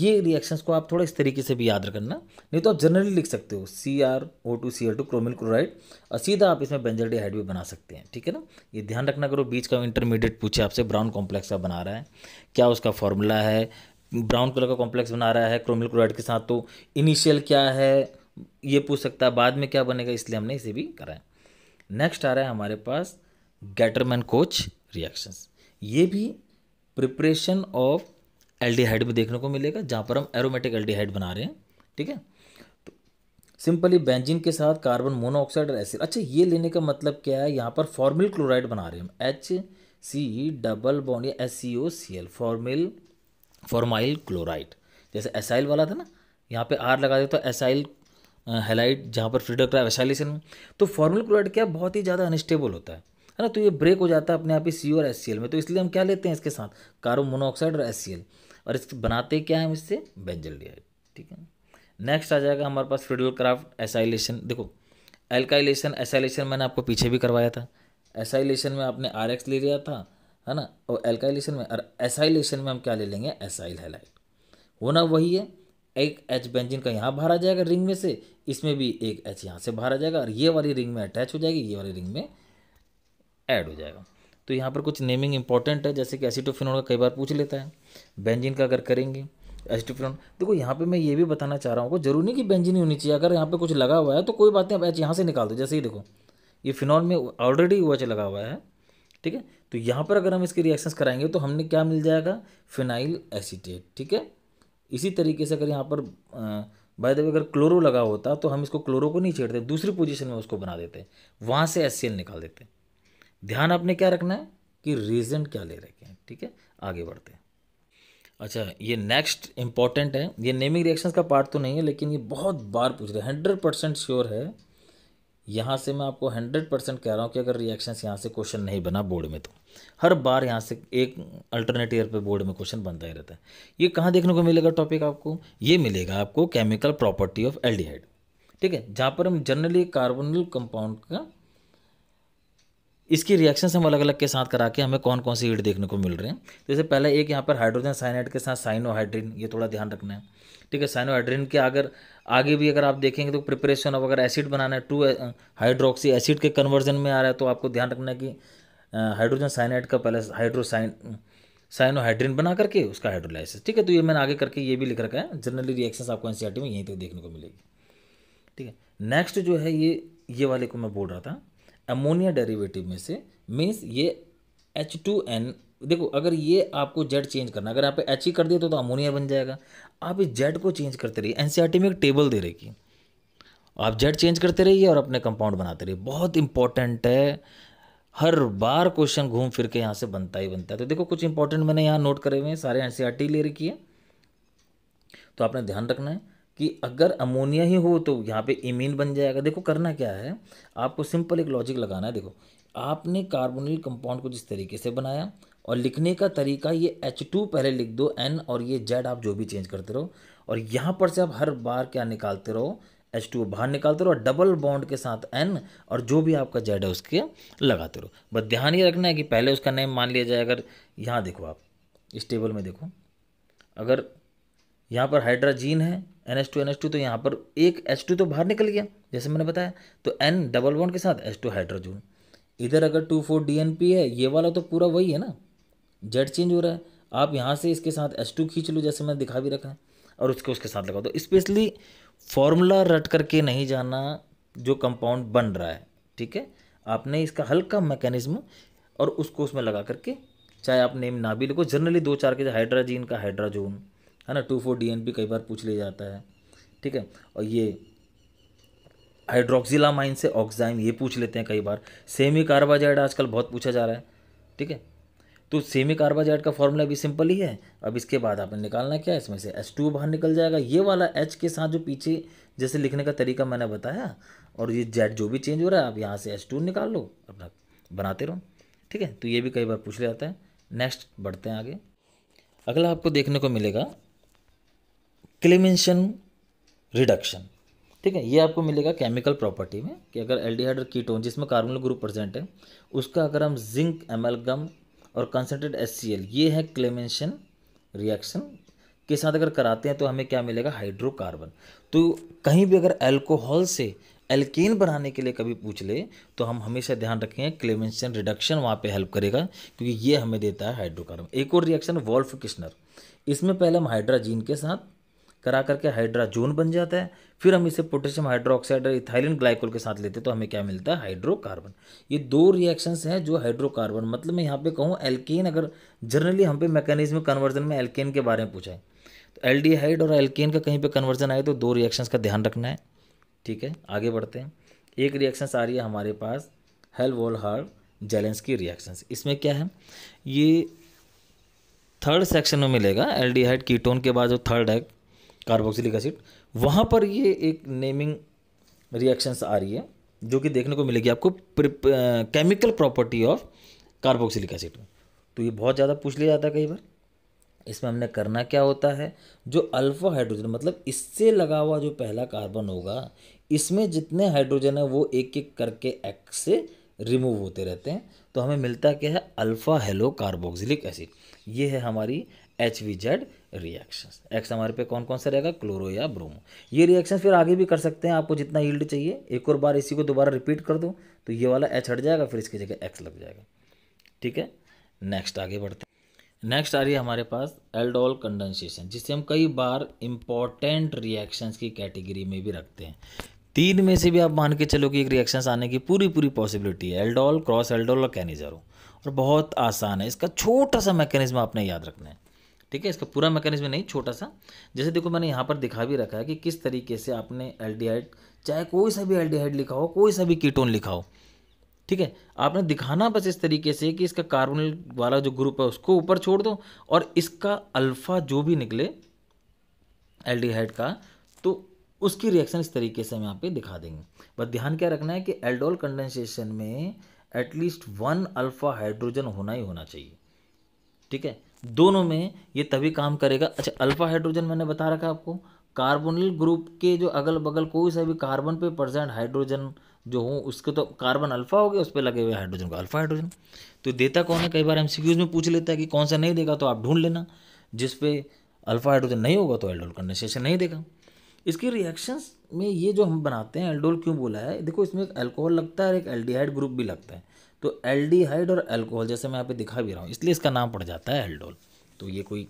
ये रिएक्शंस को आप थोड़ा इस तरीके से भी याद रखना नहीं तो आप जनरली लिख सकते हो C R O two C L two chromyl chloride और सीधा आप इसमें बेंजल हाइड भी बना सकते हैं ठीक है ना ये ध्यान रखना करो बीच का इंटरमीडिएट पूछे आपसे ब्राउन कॉम्प्लेक्स का बना रहा है क्या उसका फॉर्मूला है ब्राउन कलर का कॉम्प्लेक्स बना रहा है क्रोमिल क्लोराइड के साथ तो इनिशियल क्या है ये पूछ सकता है बाद में क्या बनेगा इसलिए हमने इसे भी कराया नेक्स्ट आ रहा है हमारे पास गैटरमैन कोच रिएक्शंस ये भी प्रिपरेशन ऑफ एल्डिहाइड में देखने को मिलेगा जहाँ पर हम एरोमेटिक एल्डिहाइड बना रहे हैं ठीक है तो सिंपली बेंजिन के साथ कार्बन मोनोऑक्साइड और एसिड अच्छा ये लेने का मतलब क्या है यहाँ पर फॉर्मिल क्लोराइड बना रहे हैं हम एच सी डबल बॉन्ड या S C O C L formyl formyl chloride जैसे एसाइल वाला था ना यहाँ पे आर लगा देते तो एसाइल हेलाइट जहाँ पर फ्रीडर का एसाइलेशन तो फॉर्मल क्लोराइड क्या बहुत ही ज़्यादा अनस्टेबल होता है है ना तो ये ब्रेक हो जाता है अपने आप ही सी और एस में तो इसलिए हम क्या लेते हैं इसके साथ कार्बन मोनोऑक्साइड और एस और इस बनाते क्या है हम इससे बेंजल डिहाइड ठीक है नेक्स्ट आ जाएगा हमारे पास फ्रीडल क्राफ्ट एसाइलेशन देखो एल्काइलेशन एसाइलेशन मैंने आपको पीछे भी करवाया था एसाइलेशन में आपने आर एक्स ले लिया था है ना और एल्काइलेशन में और एसाइलेशन में हम क्या ले लेंगे एसाइल हेलाइट होना वही है एक एच बेंजिन का यहाँ बाहर आ जाएगा रिंग में से इसमें भी एक एच यहाँ से बाहर आ जाएगा और ये वाली रिंग में अटैच हो जाएगी ये वाली रिंग में ऐड हो जाएगा तो यहाँ पर कुछ नेमिंग इंपॉर्टेंट है जैसे कि एसिटोफिनोल का कई बार पूछ लेता है बेंजिन का अगर करेंगे एसिटोफिनोल देखो यहाँ पर मैं ये भी बताना चाह रहा हूँ जरूरी नहीं कि बेंजिन ही होनी चाहिए अगर यहाँ पर कुछ लगा हुआ है तो कोई बात नहीं अब एच यहाँ से निकाल दो जैसे ही देखो ये फिनॉल में ऑलरेडी वो एच लगा हुआ है ठीक है तो यहाँ पर अगर हम इसके रिएक्शंस कराएंगे तो हमने क्या मिल जाएगा फिनाइल एसीटेट ठीक है इसी तरीके से अगर यहाँ पर बाय द वे अगर क्लोरो लगा होता तो हम इसको क्लोरो को नहीं छेड़ते दूसरी पोजीशन में उसको बना देते वहाँ से एस निकाल देते ध्यान आपने क्या रखना है कि रीजन क्या ले रखे हैं ठीक है आगे बढ़ते हैं अच्छा ये नेक्स्ट इंपॉर्टेंट है ये नेमिंग रिएक्शंस का पार्ट तो नहीं है लेकिन ये बहुत बार पूछ रहे हैं हंड्रेड परसेंट श्योर है यहाँ से मैं आपको हंड्रेड परसेंट कह रहा हूँ कि अगर रिएक्शंस यहाँ से क्वेश्चन नहीं बना बोर्ड में तो हर बार यहाँ से एक अल्टरनेट ईयर पे बोर्ड में क्वेश्चन बनता ही रहता है ये कहाँ देखने को मिलेगा टॉपिक आपको ये मिलेगा आपको केमिकल प्रॉपर्टी ऑफ एल्डिहाइड ठीक है जहाँ पर हम जनरली कार्बोनल कंपाउंड का इसकी रिएक्शन हम अलग अलग के साथ करा के हमें कौन कौन सी ईट देखने को मिल रहे हैं तो जैसे पहले एक यहाँ पर हाइड्रोजन साइनाइड के साथ साइनोहाइड्रिन ये थोड़ा ध्यान रखना है ठीक है साइनोहाइड्रिन के अगर आगे भी अगर आप देखेंगे तो प्रिपरेशन ऑफ अगर एसिड बनाना है टू हाइड्रोक्सी एसिड के कन्वर्जन में आ रहा है तो आपको ध्यान रखना है कि हाइड्रोजन साइनाइड का पहले हाइड्रोसाइन साइनोहाइड्रिन बना करके उसका हाइड्रोलाइसिस ठीक है तो ये मैंने आगे करके ये भी लिख रखा है जनरली रिएक्शन आपको एनसीआरटी में यहीं तक तो देखने को मिलेगी ठीक है नेक्स्ट जो है ये ये वाले को मैं बोल रहा था अमोनिया डेरिवेटिव में से मीन्स ये एच टू एन देखो अगर ये आपको जेड चेंज करना अगर आप एच ही कर दिए तो, तो अमोनिया बन जाएगा आप इस जेड को चेंज करते रहिए एनसीईआरटी e में एक टेबल दे रहेगी आप जेड चेंज करते रहिए और अपने कंपाउंड बनाते रहिए बहुत इंपॉर्टेंट है हर बार क्वेश्चन घूम फिर के यहाँ से बनता ही बनता है तो देखो कुछ इंपॉर्टेंट मैंने यहाँ नोट करे हुए हैं सारे एन e ले रखी है तो आपने ध्यान रखना है कि अगर अमोनिया ही हो तो यहाँ पे इमीन बन जाएगा देखो करना क्या है आपको सिंपल एक लॉजिक लगाना है देखो आपने कार्बोनिल कंपाउंड को जिस तरीके से बनाया और लिखने का तरीका ये एच टू पहले लिख दो एन और ये जेड आप जो भी चेंज करते रहो और यहाँ पर से आप हर बार क्या निकालते रहो एच टू बाहर निकालते रहो और डबल बॉन्ड के साथ एन और जो भी आपका जेड है उसके लगाते रहो बस ध्यान ये रखना है कि पहले उसका नेम मान लिया जाए अगर यहाँ देखो आप इस टेबल में देखो अगर यहाँ पर हाइड्राजीन है N H two N H two तो यहाँ पर एक एच टू तो बाहर निकल गया जैसे मैंने बताया तो एन डबल बॉन्ड के साथ एच टू हाइड्रोजन इधर अगर two four D N P है ये वाला तो पूरा वही है ना जेड चेंज हो रहा है आप यहाँ से इसके साथ एच टू खींच लो जैसे मैंने दिखा भी रखा है और उसके उसके साथ लगा दो स्पेशली फॉर्मूला रट करके नहीं जाना जो कंपाउंड बन रहा है ठीक है आपने इसका हल्का मैकेनिज्म और उसको उसमें लगा करके चाहे आप नेम ना भी लिखो जनरली दो चार के हाइड्राजीन का हाइड्राजोन है ना टू फोर डी कई बार पूछ लिया जाता है ठीक है और ये हाइड्रोक्सिलामाइन से ऑक्साइम ये पूछ लेते हैं कई बार सेमी कार्बाजाइड आजकल बहुत पूछा जा रहा है ठीक है तो सेमी कार्बाजाइड का फॉर्मूला भी सिंपल ही है अब इसके बाद आपने निकालना क्या है इसमें से एच टू बाहर निकल जाएगा ये वाला एच के साथ जो पीछे जैसे लिखने का तरीका मैंने बताया और ये जेड जो भी चेंज हो रहा है आप यहाँ से एच टू निकाल लो अपना बनाते रहो ठीक है तो ये भी कई बार पूछ लिया जाता है नेक्स्ट बढ़ते हैं आगे अगला आपको देखने को मिलेगा क्लेमेंशन रिडक्शन ठीक है ये आपको मिलेगा केमिकल प्रॉपर्टी में कि अगर एल्डिहाइड और कीटोन जिसमें कार्बन ग्रुप प्रेजेंट है उसका अगर हम जिंक एमलगम और कंसनट्रेट एस ये है क्लेमेंशन रिएक्शन के साथ अगर कराते हैं तो हमें क्या मिलेगा हाइड्रोकार्बन तो कहीं भी अगर एल्कोहल से एल्केन बनाने के लिए कभी पूछ ले तो हम हमेशा ध्यान रखेंगे क्लेमेंशन रिडक्शन वहाँ पे हेल्प करेगा क्योंकि ये हमें देता है हाइड्रोकार्बन एक और रिएक्शन वॉल्फ किशनर इसमें पहले हम हाइड्राजीन के साथ करा करके हाइड्राजोन बन जाता है फिर हम इसे पोटेशियम हाइड्रोक्साइड और इथाइलिन ग्लाइकोल के साथ लेते हैं तो हमें क्या मिलता है हाइड्रोकार्बन ये दो रिएक्शंस हैं जो हाइड्रोकार्बन मतलब मैं यहाँ पे कहूँ एल्केन अगर जनरली हम पे मैकेनिज्म कन्वर्जन में एल्केन के बारे में पूछा है तो एल और एल्केन का कहीं पर कन्वर्जन आए तो दो रिएक्शंस का ध्यान रखना है ठीक है आगे बढ़ते हैं एक रिएक्शन आ रही है हमारे पास हेल वोल हार्ड जेलेंस की रिएक्शंस इसमें क्या है ये थर्ड सेक्शन में मिलेगा एल्डिहाइड कीटोन के बाद जो थर्ड है कार्बोक्सिलिक एसिड वहाँ पर ये एक नेमिंग रिएक्शंस आ रही है जो कि देखने को मिलेगी आपको chemical property of carboxylic acid तो ये बहुत ज़्यादा पूछ लिया जाता है कई बार इसमें हमने करना क्या होता है जो अल्फ़ा हाइड्रोजन मतलब इससे लगा हुआ जो पहला कार्बन होगा इसमें जितने हाइड्रोजन है वो एक एक करके एक्स से रिमूव होते रहते हैं तो हमें मिलता क्या है अल्फ़ा हेलो कार्बोक्सिलिक एसिड ये है हमारी H V Z reaction X हमारे पे कौन कौन सा रहेगा क्लोरो या ब्रोमो ये रिएक्शन फिर आगे भी कर सकते हैं आपको जितना ईल्ड चाहिए एक और बार इसी को दोबारा रिपीट कर दो तो ये वाला एच हट जाएगा फिर इसकी जगह एक्स लग जाएगा ठीक है नेक्स्ट आगे बढ़ते हैं नेक्स्ट आ रही है हमारे पास एल्डोल कंडेंसेशन जिसे हम कई बार इंपॉर्टेंट रिएक्शंस की कैटेगरी में भी रखते हैं तीन में से भी आप मान के चलो कि एक रिएक्शंस आने की पूरी पूरी पॉसिबिलिटी है एल्डोल क्रॉस एल्डोल और कैनिजारो और बहुत आसान है इसका छोटा सा मैकेनिज्म आपने याद रखना है ठीक है इसका पूरा मैकेनिज्म नहीं छोटा सा जैसे देखो मैंने यहाँ पर दिखा भी रखा है कि किस तरीके से आपने एल चाहे कोई सा भी एल लिखा हो कोई सा भी कीटोन लिखा हो ठीक है आपने दिखाना बस इस तरीके से कि इसका कार्बन वाला जो ग्रुप है उसको ऊपर छोड़ दो और इसका अल्फा जो भी निकले एल का तो उसकी रिएक्शन इस तरीके से हम यहाँ पे दिखा देंगे बस ध्यान क्या रखना है कि एल्डोल कंडेंसेशन में एटलीस्ट वन अल्फा हाइड्रोजन होना ही होना चाहिए ठीक है दोनों में ये तभी काम करेगा अच्छा अल्फ़ा हाइड्रोजन मैंने बता रखा आपको कार्बोनिल ग्रुप के जो अगल बगल कोई सा भी कार्बन पे प्रजेंट हाइड्रोजन जो हो उसके तो कार्बन अल्फ़ा हो गया उस पर लगे हुए हाइड्रोजन को अल्फ़ा हाइड्रोजन तो देता कौन है कई बार एम में पूछ लेता है कि कौन सा नहीं देगा तो आप ढूंढ लेना जिस पे अल्फ़ा हाइड्रोजन नहीं होगा तो एल्डोल कंडेंसेशन नहीं देगा इसकी रिएक्शंस में ये जो हम बनाते हैं एल्डोल क्यों बोला है देखो इसमें एक अल्कोहल लगता है और एक एल्डिहाइड ग्रुप भी लगता है तो एल्डिहाइड और एल्कोहल जैसे मैं यहाँ पे दिखा भी रहा हूँ इसलिए इसका नाम पड़ जाता है एल्डोल तो ये कोई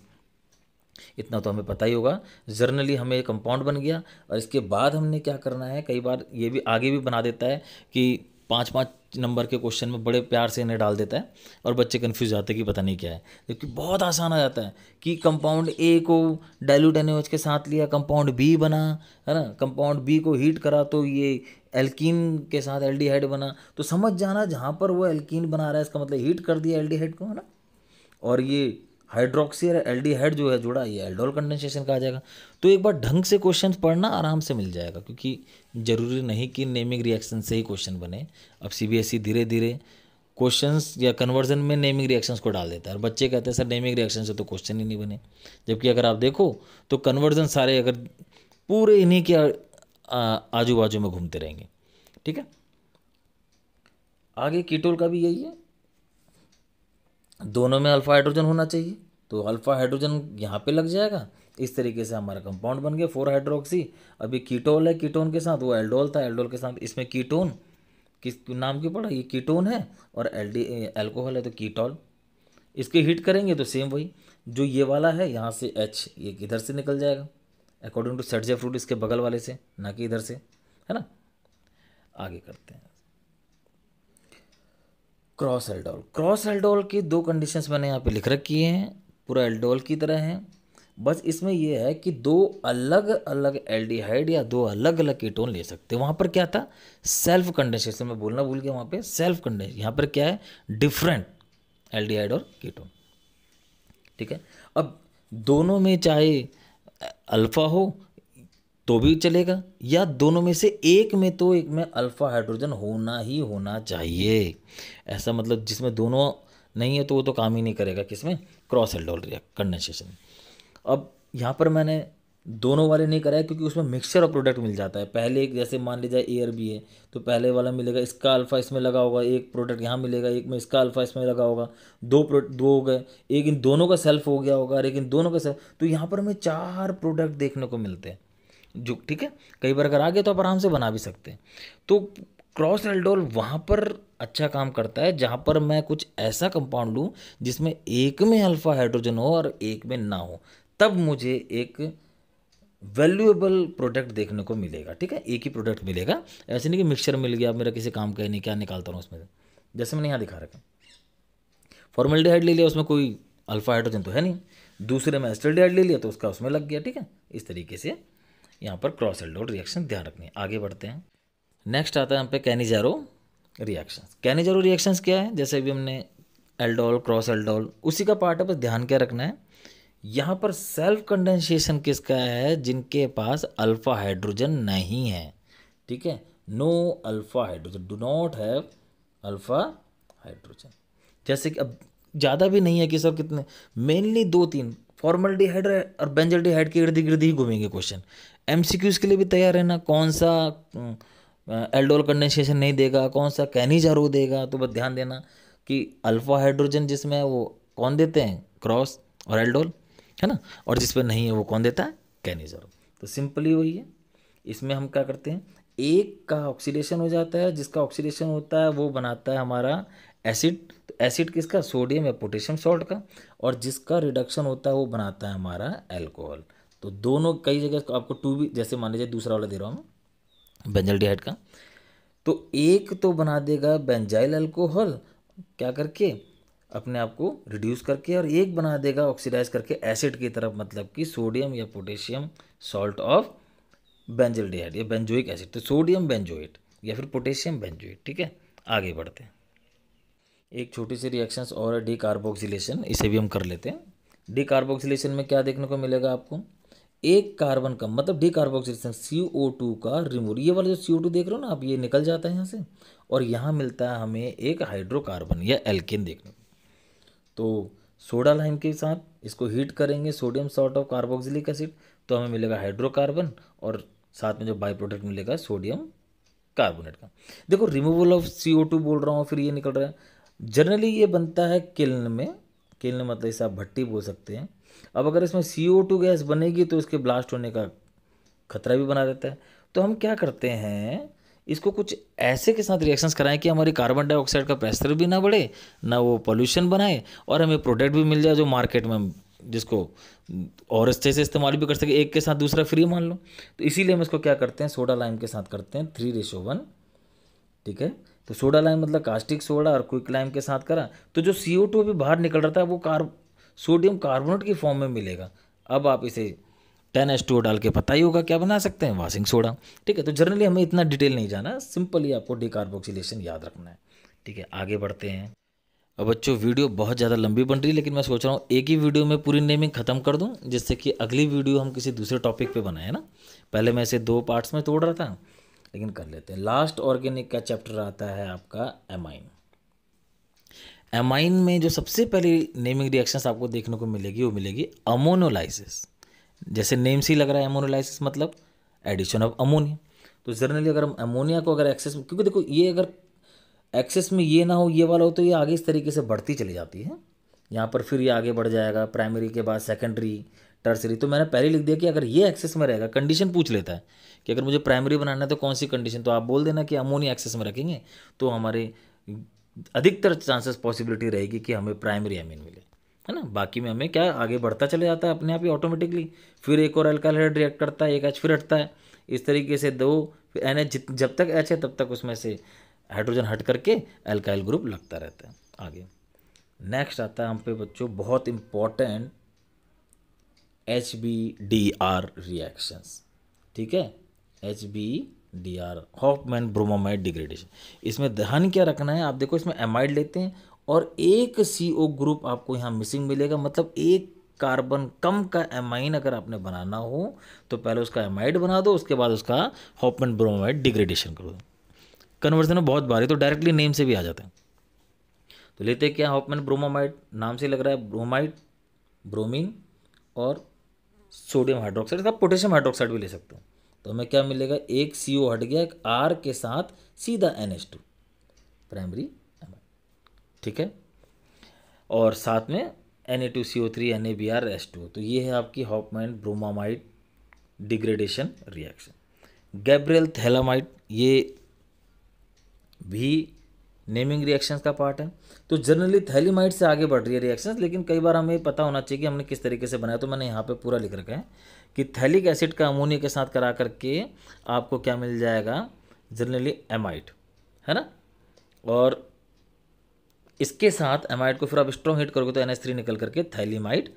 इतना तो हमें पता ही होगा जर्नली हमें ये कंपाउंड बन गया और इसके बाद हमने क्या करना है कई बार ये भी आगे भी बना देता है कि पाँच पाँच नंबर के क्वेश्चन में बड़े प्यार से इन्हें डाल देता है और बच्चे कन्फ्यूज आते हैं कि पता नहीं क्या है जबकि बहुत आसान आ जाता है कि कंपाउंड ए को डाइल्यूट एन के साथ लिया कंपाउंड बी बना है ना कंपाउंड बी को हीट करा तो ये एल्कीन के साथ एल बना तो समझ जाना जहाँ पर वो एल्कीन बना रहा है इसका मतलब हीट कर दिया एल को है ना और ये हाइड्रोक्सी और एल्डिहाइड जो है जुड़ा ये एल्डोल कंडेंसेशन कहा जाएगा तो एक बार ढंग से क्वेश्चन पढ़ना आराम से मिल जाएगा क्योंकि ज़रूरी नहीं कि नेमिंग रिएक्शन से ही क्वेश्चन बने अब सीबीएसई धीरे धीरे क्वेश्चंस या कन्वर्जन में नेमिंग रिएक्शंस को डाल देता है और बच्चे कहते हैं सर नेमिंग रिएक्शन से तो क्वेश्चन ही नहीं बने जबकि अगर आप देखो तो कन्वर्जन सारे अगर पूरे इन्हीं के आजू बाजू में घूमते रहेंगे ठीक है आगे कीटोल का भी यही है दोनों में अल्फ़ा हाइड्रोजन होना चाहिए तो अल्फ़ा हाइड्रोजन यहाँ पे लग जाएगा इस तरीके से हमारा कंपाउंड बन गया फोर हाइड्रोक्सी अभी कीटोल है कीटोन के साथ वो एल्डोल था एल्डोल के साथ इसमें कीटोन किस नाम की पड़ा ये कीटोन है और एल डी एल्कोहल है तो कीटोल इसके हीट करेंगे तो सेम वही जो ये वाला है यहाँ से एच ये इधर से निकल जाएगा according to set J fruit इसके बगल वाले से ना कि इधर से है ना आगे करते हैं क्रॉस एल्डोल क्रॉस एल्डोल की दो कंडीशंस मैंने यहाँ पे लिख रखी हैं पूरा एल्डोल की तरह है बस इसमें यह है कि दो अलग अलग एल्डिहाइड या दो अलग अलग कीटोन ले सकते हैं वहाँ पर क्या था सेल्फ कंडेंसेशन मैं बोलना भूल गया वहाँ पे सेल्फ कंडेंस यहाँ पर क्या है डिफरेंट एल्डिहाइड और कीटोन ठीक है अब दोनों में चाहे अल्फ़ा हो तो भी चलेगा या दोनों में से एक में तो एक में अल्फ़ा हाइड्रोजन होना ही होना चाहिए ऐसा मतलब जिसमें दोनों नहीं है तो वो तो काम ही नहीं करेगा किसमें क्रॉस एल्डोल रिएक्ट कंडेंसेशन अब यहाँ पर मैंने दोनों वाले नहीं कराया क्योंकि उसमें मिक्सचर ऑफ प्रोडक्ट मिल जाता है पहले एक जैसे मान लीजिए एयर भी है तो पहले वाला मिलेगा इसका अल्फ़ा इसमें लगा होगा एक प्रोडक्ट यहाँ मिलेगा एक में इसका अल्फ़ा इसमें लगा होगा दो प्रोडक्ट दो हो गए एक इन दोनों का सेल्फ हो गया होगा और एक इन दोनों का सेल्फ तो यहाँ पर हमें चार प्रोडक्ट देखने को मिलते हैं जो ठीक है कई बार अगर आ गया तो आप आराम से बना भी सकते हैं तो क्रॉस एल्डोल वहाँ पर अच्छा काम करता है जहाँ पर मैं कुछ ऐसा कंपाउंड लूँ जिसमें एक में अल्फ़ा हाइड्रोजन हो और एक में ना हो तब मुझे एक वैल्यूएबल प्रोडक्ट देखने को मिलेगा ठीक है एक ही प्रोडक्ट मिलेगा ऐसे नहीं कि मिक्सचर मिल गया मेरा किसी काम का ही नहीं क्या निकालता हूँ उसमें जैसे मैंने यहाँ दिखा रखा फॉर्मेलिटीहाइड ले लिया उसमें कोई अल्फा हाइड्रोजन तो है नहीं दूसरे में एस्टल ले लिया तो उसका उसमें लग गया ठीक है इस तरीके से यहाँ पर क्रॉस एल्डोल रिएक्शन ध्यान रखनी है आगे बढ़ते हैं नेक्स्ट आता है यहाँ पे कैनिजारो रिएक्शन कैनिजारो रिएक्शन क्या है जैसे भी हमने एल्डोल क्रॉस एल्डोल उसी का पार्ट है बस ध्यान क्या रखना है यहाँ पर सेल्फ कंडेंसेशन किसका है जिनके पास अल्फ़ा हाइड्रोजन नहीं है ठीक है no alpha hydrogen do not have alpha hydrogen जैसे कि अब ज़्यादा भी नहीं है कि सर कितने मेनली दो तीन फॉर्मल डिहाइड और बेंजल डिहाइड के इर्द गिर्द ही घूमेंगे क्वेश्चन एम के लिए भी तैयार रहना कौन सा एल्डोल कंडेंसेशन नहीं देगा कौन सा कैनी जरूर देगा तो बस ध्यान देना कि अल्फा हाइड्रोजन जिसमें है वो कौन देते हैं क्रॉस और एल्डोल है ना और जिस पर नहीं है वो कौन देता है कैनी जरूर तो सिंपली वही है इसमें हम क्या करते हैं एक का ऑक्सीडेशन हो जाता है जिसका ऑक्सीडेशन होता है वो बनाता है हमारा एसिड तो एसिड किसका सोडियम या पोटेशियम सॉल्ट का और जिसका रिडक्शन होता है वो बनाता है हमारा एल्कोहल तो दोनों कई जगह आपको टू भी जैसे मान लीजिए दूसरा वाला दे रहा हूँ बेंजल डिहाइड का तो एक तो बना देगा बेंजाइल अल्कोहल क्या करके अपने आप को रिड्यूस करके और एक बना देगा ऑक्सीडाइज करके एसिड की तरफ मतलब कि सोडियम या potassium salt of benzaldehyde या बेंजोइक एसिड तो सोडियम बेंजोइट या फिर पोटेशियम बेंजोइट ठीक है आगे बढ़ते हैं एक छोटी सी रिएक्शंस और डी इसे भी हम कर लेते हैं डी में क्या देखने को मिलेगा आपको एक कार्बन का मतलब decarboxylation C O two का रिमूव ये वाला जो सी ओ टू देख रहे हो ना आप ये निकल जाता है यहाँ से और यहाँ मिलता है हमें एक हाइड्रोकार्बन या एल्किन देखने को तो सोडा लाइम के साथ इसको हीट करेंगे sodium salt of carboxylic acid तो हमें मिलेगा हाइड्रोकार्बन और साथ में जो बाई प्रोडक्ट मिलेगा सोडियम कार्बोनेट का देखो removal of C O two बोल रहा हूँ फिर ये निकल रहा है जनरली ये बनता है किल्न में किल्न मतलब इसे आप भट्टी बोल सकते हैं अब अगर इसमें सी ओ टू गैस बनेगी तो इसके ब्लास्ट होने का खतरा भी बना रहता है तो हम क्या करते हैं इसको कुछ ऐसे के साथ रिएक्शंस कराएं कि हमारी कार्बन डाइऑक्साइड का प्रेशर भी ना बढ़े ना वो पोल्यूशन बनाए और हमें प्रोडक्ट भी मिल जाए जो मार्केट में जिसको और अच्छे से इस्तेमाल भी कर सके एक के साथ दूसरा फ्री मान लो तो इसीलिए हम इसको क्या करते हैं सोडा लाइम के साथ करते हैं थ्री रेशो वन ठीक है तो सोडा लाइम मतलब कास्टिक सोडा और क्विक लाइम के साथ करा तो जो सी ओ टू अभी बाहर निकल रहा था वो कार्ब सोडियम कार्बोनेट की फॉर्म में मिलेगा अब आप इसे टेन एस टू डाल के पता ही होगा क्या बना सकते हैं वाशिंग सोडा ठीक है तो जनरली हमें इतना डिटेल नहीं जाना सिंपली आपको डिकार्बोक्सीलेशन याद रखना है ठीक है आगे बढ़ते हैं अब बच्चों वीडियो बहुत ज़्यादा लंबी बन रही है लेकिन मैं सोच रहा हूँ एक ही वीडियो में पूरी नेमिंग खत्म कर दूँ जिससे कि अगली वीडियो हम किसी दूसरे टॉपिक पर बनाए ना पहले मैं इसे दो पार्ट्स में तोड़ रहा था लेकिन कर लेते हैं लास्ट ऑर्गेनिक का चैप्टर आता है आपका एमाइन एमाइन में जो सबसे पहली नेमिंग रिएक्शंस आपको देखने को मिलेगी वो मिलेगी अमोनोलाइसिस जैसे नेम से ही लग रहा है अमोनोलाइसिस मतलब एडिशन ऑफ अमोनिया तो जनरली अगर हम अमोनिया को अगर एक्सेस क्योंकि देखो ये अगर एक्सेस में ये ना हो ये वाला हो तो ये आगे इस तरीके से बढ़ती चली जाती है यहाँ पर फिर ये आगे बढ़ जाएगा प्राइमरी के बाद सेकेंडरी टर्सरी तो मैंने पहले लिख दिया कि अगर ये एक्सेस में रहेगा कंडीशन पूछ लेता है कि अगर मुझे प्राइमरी बनाना है तो कौन सी कंडीशन तो आप बोल देना कि अमोनिया एक्सेस में रखेंगे तो हमारे अधिकतर चांसेस पॉसिबिलिटी रहेगी कि हमें प्राइमरी अमीन मिले है ना बाकी में हमें क्या आगे बढ़ता चले जाता है अपने आप ही ऑटोमेटिकली फिर एक और अल्काइल रिएक्ट करता है एक एच फिर हटता है इस तरीके से दो फिर एन एच जब तक एच है तब तक उसमें से हाइड्रोजन हट करके एल्काइल ग्रुप लगता रहता है आगे नेक्स्ट आता है हम पे बच्चों बहुत important H B D R reactions ठीक है H B D R Hofmann bromamide degradation इसमें ध्यान क्या रखना है आप देखो इसमें एमाइड लेते हैं और एक सी ओ ग्रुप आपको यहाँ मिसिंग मिलेगा मतलब एक कार्बन कम का एमाइन अगर आपने बनाना हो तो पहले उसका एमाइड बना दो उसके बाद उसका हॉपमैन ब्रोमोमाइड डिग्रेडेशन कर दो कन्वर्जन में बहुत बारी तो डायरेक्टली नेम से भी आ जाते हैं तो लेते क्या हॉपमैन ब्रोमामाइड नाम से लग रहा है ब्रोमाइड ब्रोमीन और सोडियम हाइड्रोक्साइड आप पोटेशियम हाइड्रोक्साइड भी ले सकते हैं तो हमें क्या मिलेगा एक सी ओ हट गया एक आर के साथ सीधा एन एच टू प्राइमरी ठीक है और साथ में N A two C O three N A B R S two तो ये है आपकी Hofmann bromamide degradation reaction Gabriel phthalimide ये भी नेमिंग रिएक्शंस का पार्ट है तो जनरली थैलीमाइड से आगे बढ़ रही है रिएक्शंस लेकिन कई बार हमें पता होना चाहिए कि हमने किस तरीके से बनाया तो मैंने यहाँ पे पूरा लिख रखा है कि थैलिक एसिड का अमोनिया के साथ करा करके आपको क्या मिल जाएगा जनरली एमाइट है ना और इसके साथ एमाइड को फिर आप स्ट्रॉन्ग हीट करोगे तो एन थ्री निकल करके थैलीमाइड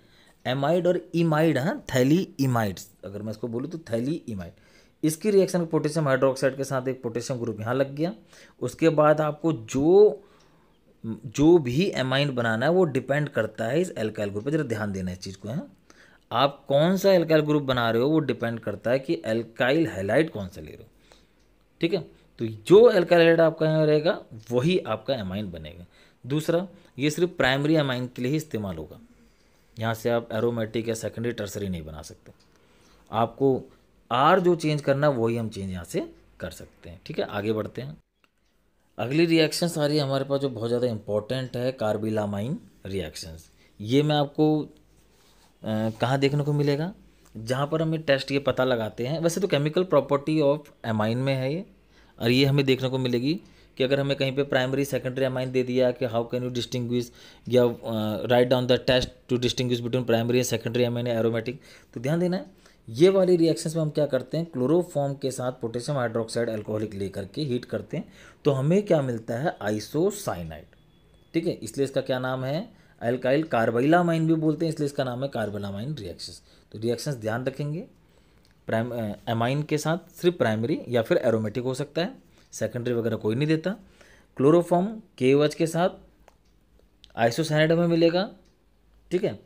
एमाइड और इमाइड है थैली इमाइड्स अगर मैं इसको बोलूँ तो थैली इमाइड इसकी रिएक्शन में पोटेशियम हाइड्रोक्साइड के साथ एक पोटेशियम ग्रुप यहाँ लग गया उसके बाद आपको जो जो भी एमाइन बनाना है वो डिपेंड करता है इस एल्काइल ग्रुप पर जरा ध्यान देना है इस चीज़ को है हाँ। आप कौन सा एल्काइल ग्रुप बना रहे हो वो डिपेंड करता है कि एल्काइल हेलाइट कौन सा ले रहे हो ठीक है तो जो एल्काइल हेलाइट आपका यहाँ रहेगा वही आपका एमाइन बनेगा दूसरा ये सिर्फ प्राइमरी एमाइन के लिए ही इस्तेमाल होगा यहाँ से आप एरोमेटिक या सेकेंडरी टर्सरी नहीं बना सकते आपको आर जो चेंज करना है वही हम चेंज यहाँ से कर सकते हैं ठीक है आगे बढ़ते हैं अगली रिएक्शन सारी हमारे पास जो बहुत ज़्यादा इंपॉर्टेंट है कार्बिलामाइन रिएक्शंस ये मैं आपको कहाँ देखने को मिलेगा जहाँ पर हमें टेस्ट ये पता लगाते हैं वैसे तो केमिकल प्रॉपर्टी ऑफ एमाइन में है ये और ये हमें देखने को मिलेगी कि अगर हमें कहीं पे प्राइमरी सेकेंडरी एमाइन दे दिया कि हाउ कैन यू डिस्टिंग्विश या write down the test to distinguish between primary and secondary amine aromatic तो ध्यान देना है ये वाली रिएक्शंस में हम क्या करते हैं क्लोरोफॉर्म के साथ पोटेशियम हाइड्रोक्साइड एल्कोहलिक लेकर के हीट करते हैं तो हमें क्या मिलता है आइसोसाइनाइड ठीक है इसलिए इसका क्या नाम है अल्काइल कार्बाइलामाइन भी बोलते हैं इसलिए इसका नाम है कार्बाइलामाइन रिएक्शंस तो रिएक्शंस ध्यान रखेंगे प्राइम एमाइन के साथ सिर्फ प्राइमरी या फिर एरोमेटिक हो सकता है सेकेंडरी वगैरह कोई नहीं देता क्लोरोफॉर्म के के साथ आइसोसाइनाइड में मिलेगा ठीक है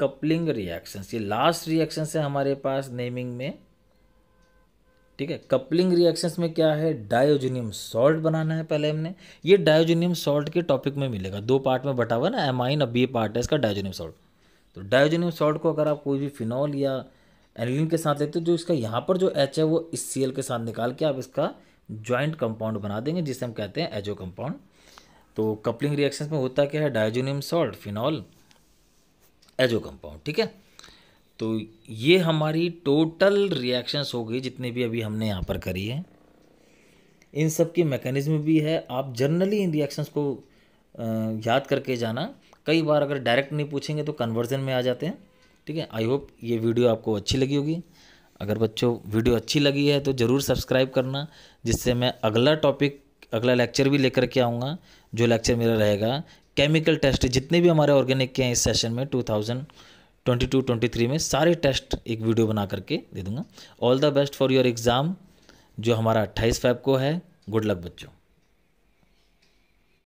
कपलिंग रिएक्शंस ये लास्ट रिएक्शंस है हमारे पास नेमिंग में ठीक है कपलिंग रिएक्शंस में क्या है डायोजिनियम सॉल्ट बनाना है पहले हमने ये डायोजिनियम सॉल्ट के टॉपिक में मिलेगा दो पार्ट में बटा हुआ ना एमाइन अब बी पार्ट है इसका डायोजिनियम सॉल्ट तो डायोजिनियम सॉल्ट को अगर आप कोई भी फिनॉल या एनिलिन के साथ लेते हो जो इसका यहाँ पर जो एच है वो इस सी एल के साथ निकाल के आप इसका ज्वाइंट कंपाउंड बना देंगे जिसे हम कहते हैं एजो कंपाउंड तो कपलिंग रिएक्शंस में होता क्या है diazonium salt phenol azo compound ठीक है तो ये हमारी टोटल रिएक्शंस हो गई जितने भी अभी हमने यहाँ पर करी है इन सब की मैकेनिज्म भी है आप जनरली इन रिएक्शंस को याद करके जाना कई बार अगर डायरेक्ट नहीं पूछेंगे तो कन्वर्जन में आ जाते हैं ठीक है आई होप ये वीडियो आपको अच्छी लगी होगी अगर बच्चों वीडियो अच्छी लगी है तो ज़रूर सब्सक्राइब करना जिससे मैं अगला टॉपिक अगला लेक्चर भी लेकर के आऊँगा जो लेक्चर मेरा रहेगा केमिकल टेस्ट जितने भी हमारे ऑर्गेनिक के हैं इस सेशन में two thousand twenty two twenty three में सारे टेस्ट एक वीडियो बना करके दे दूंगा all the best for your exam जो हमारा अट्ठाईस फेब को है गुड लक बच्चों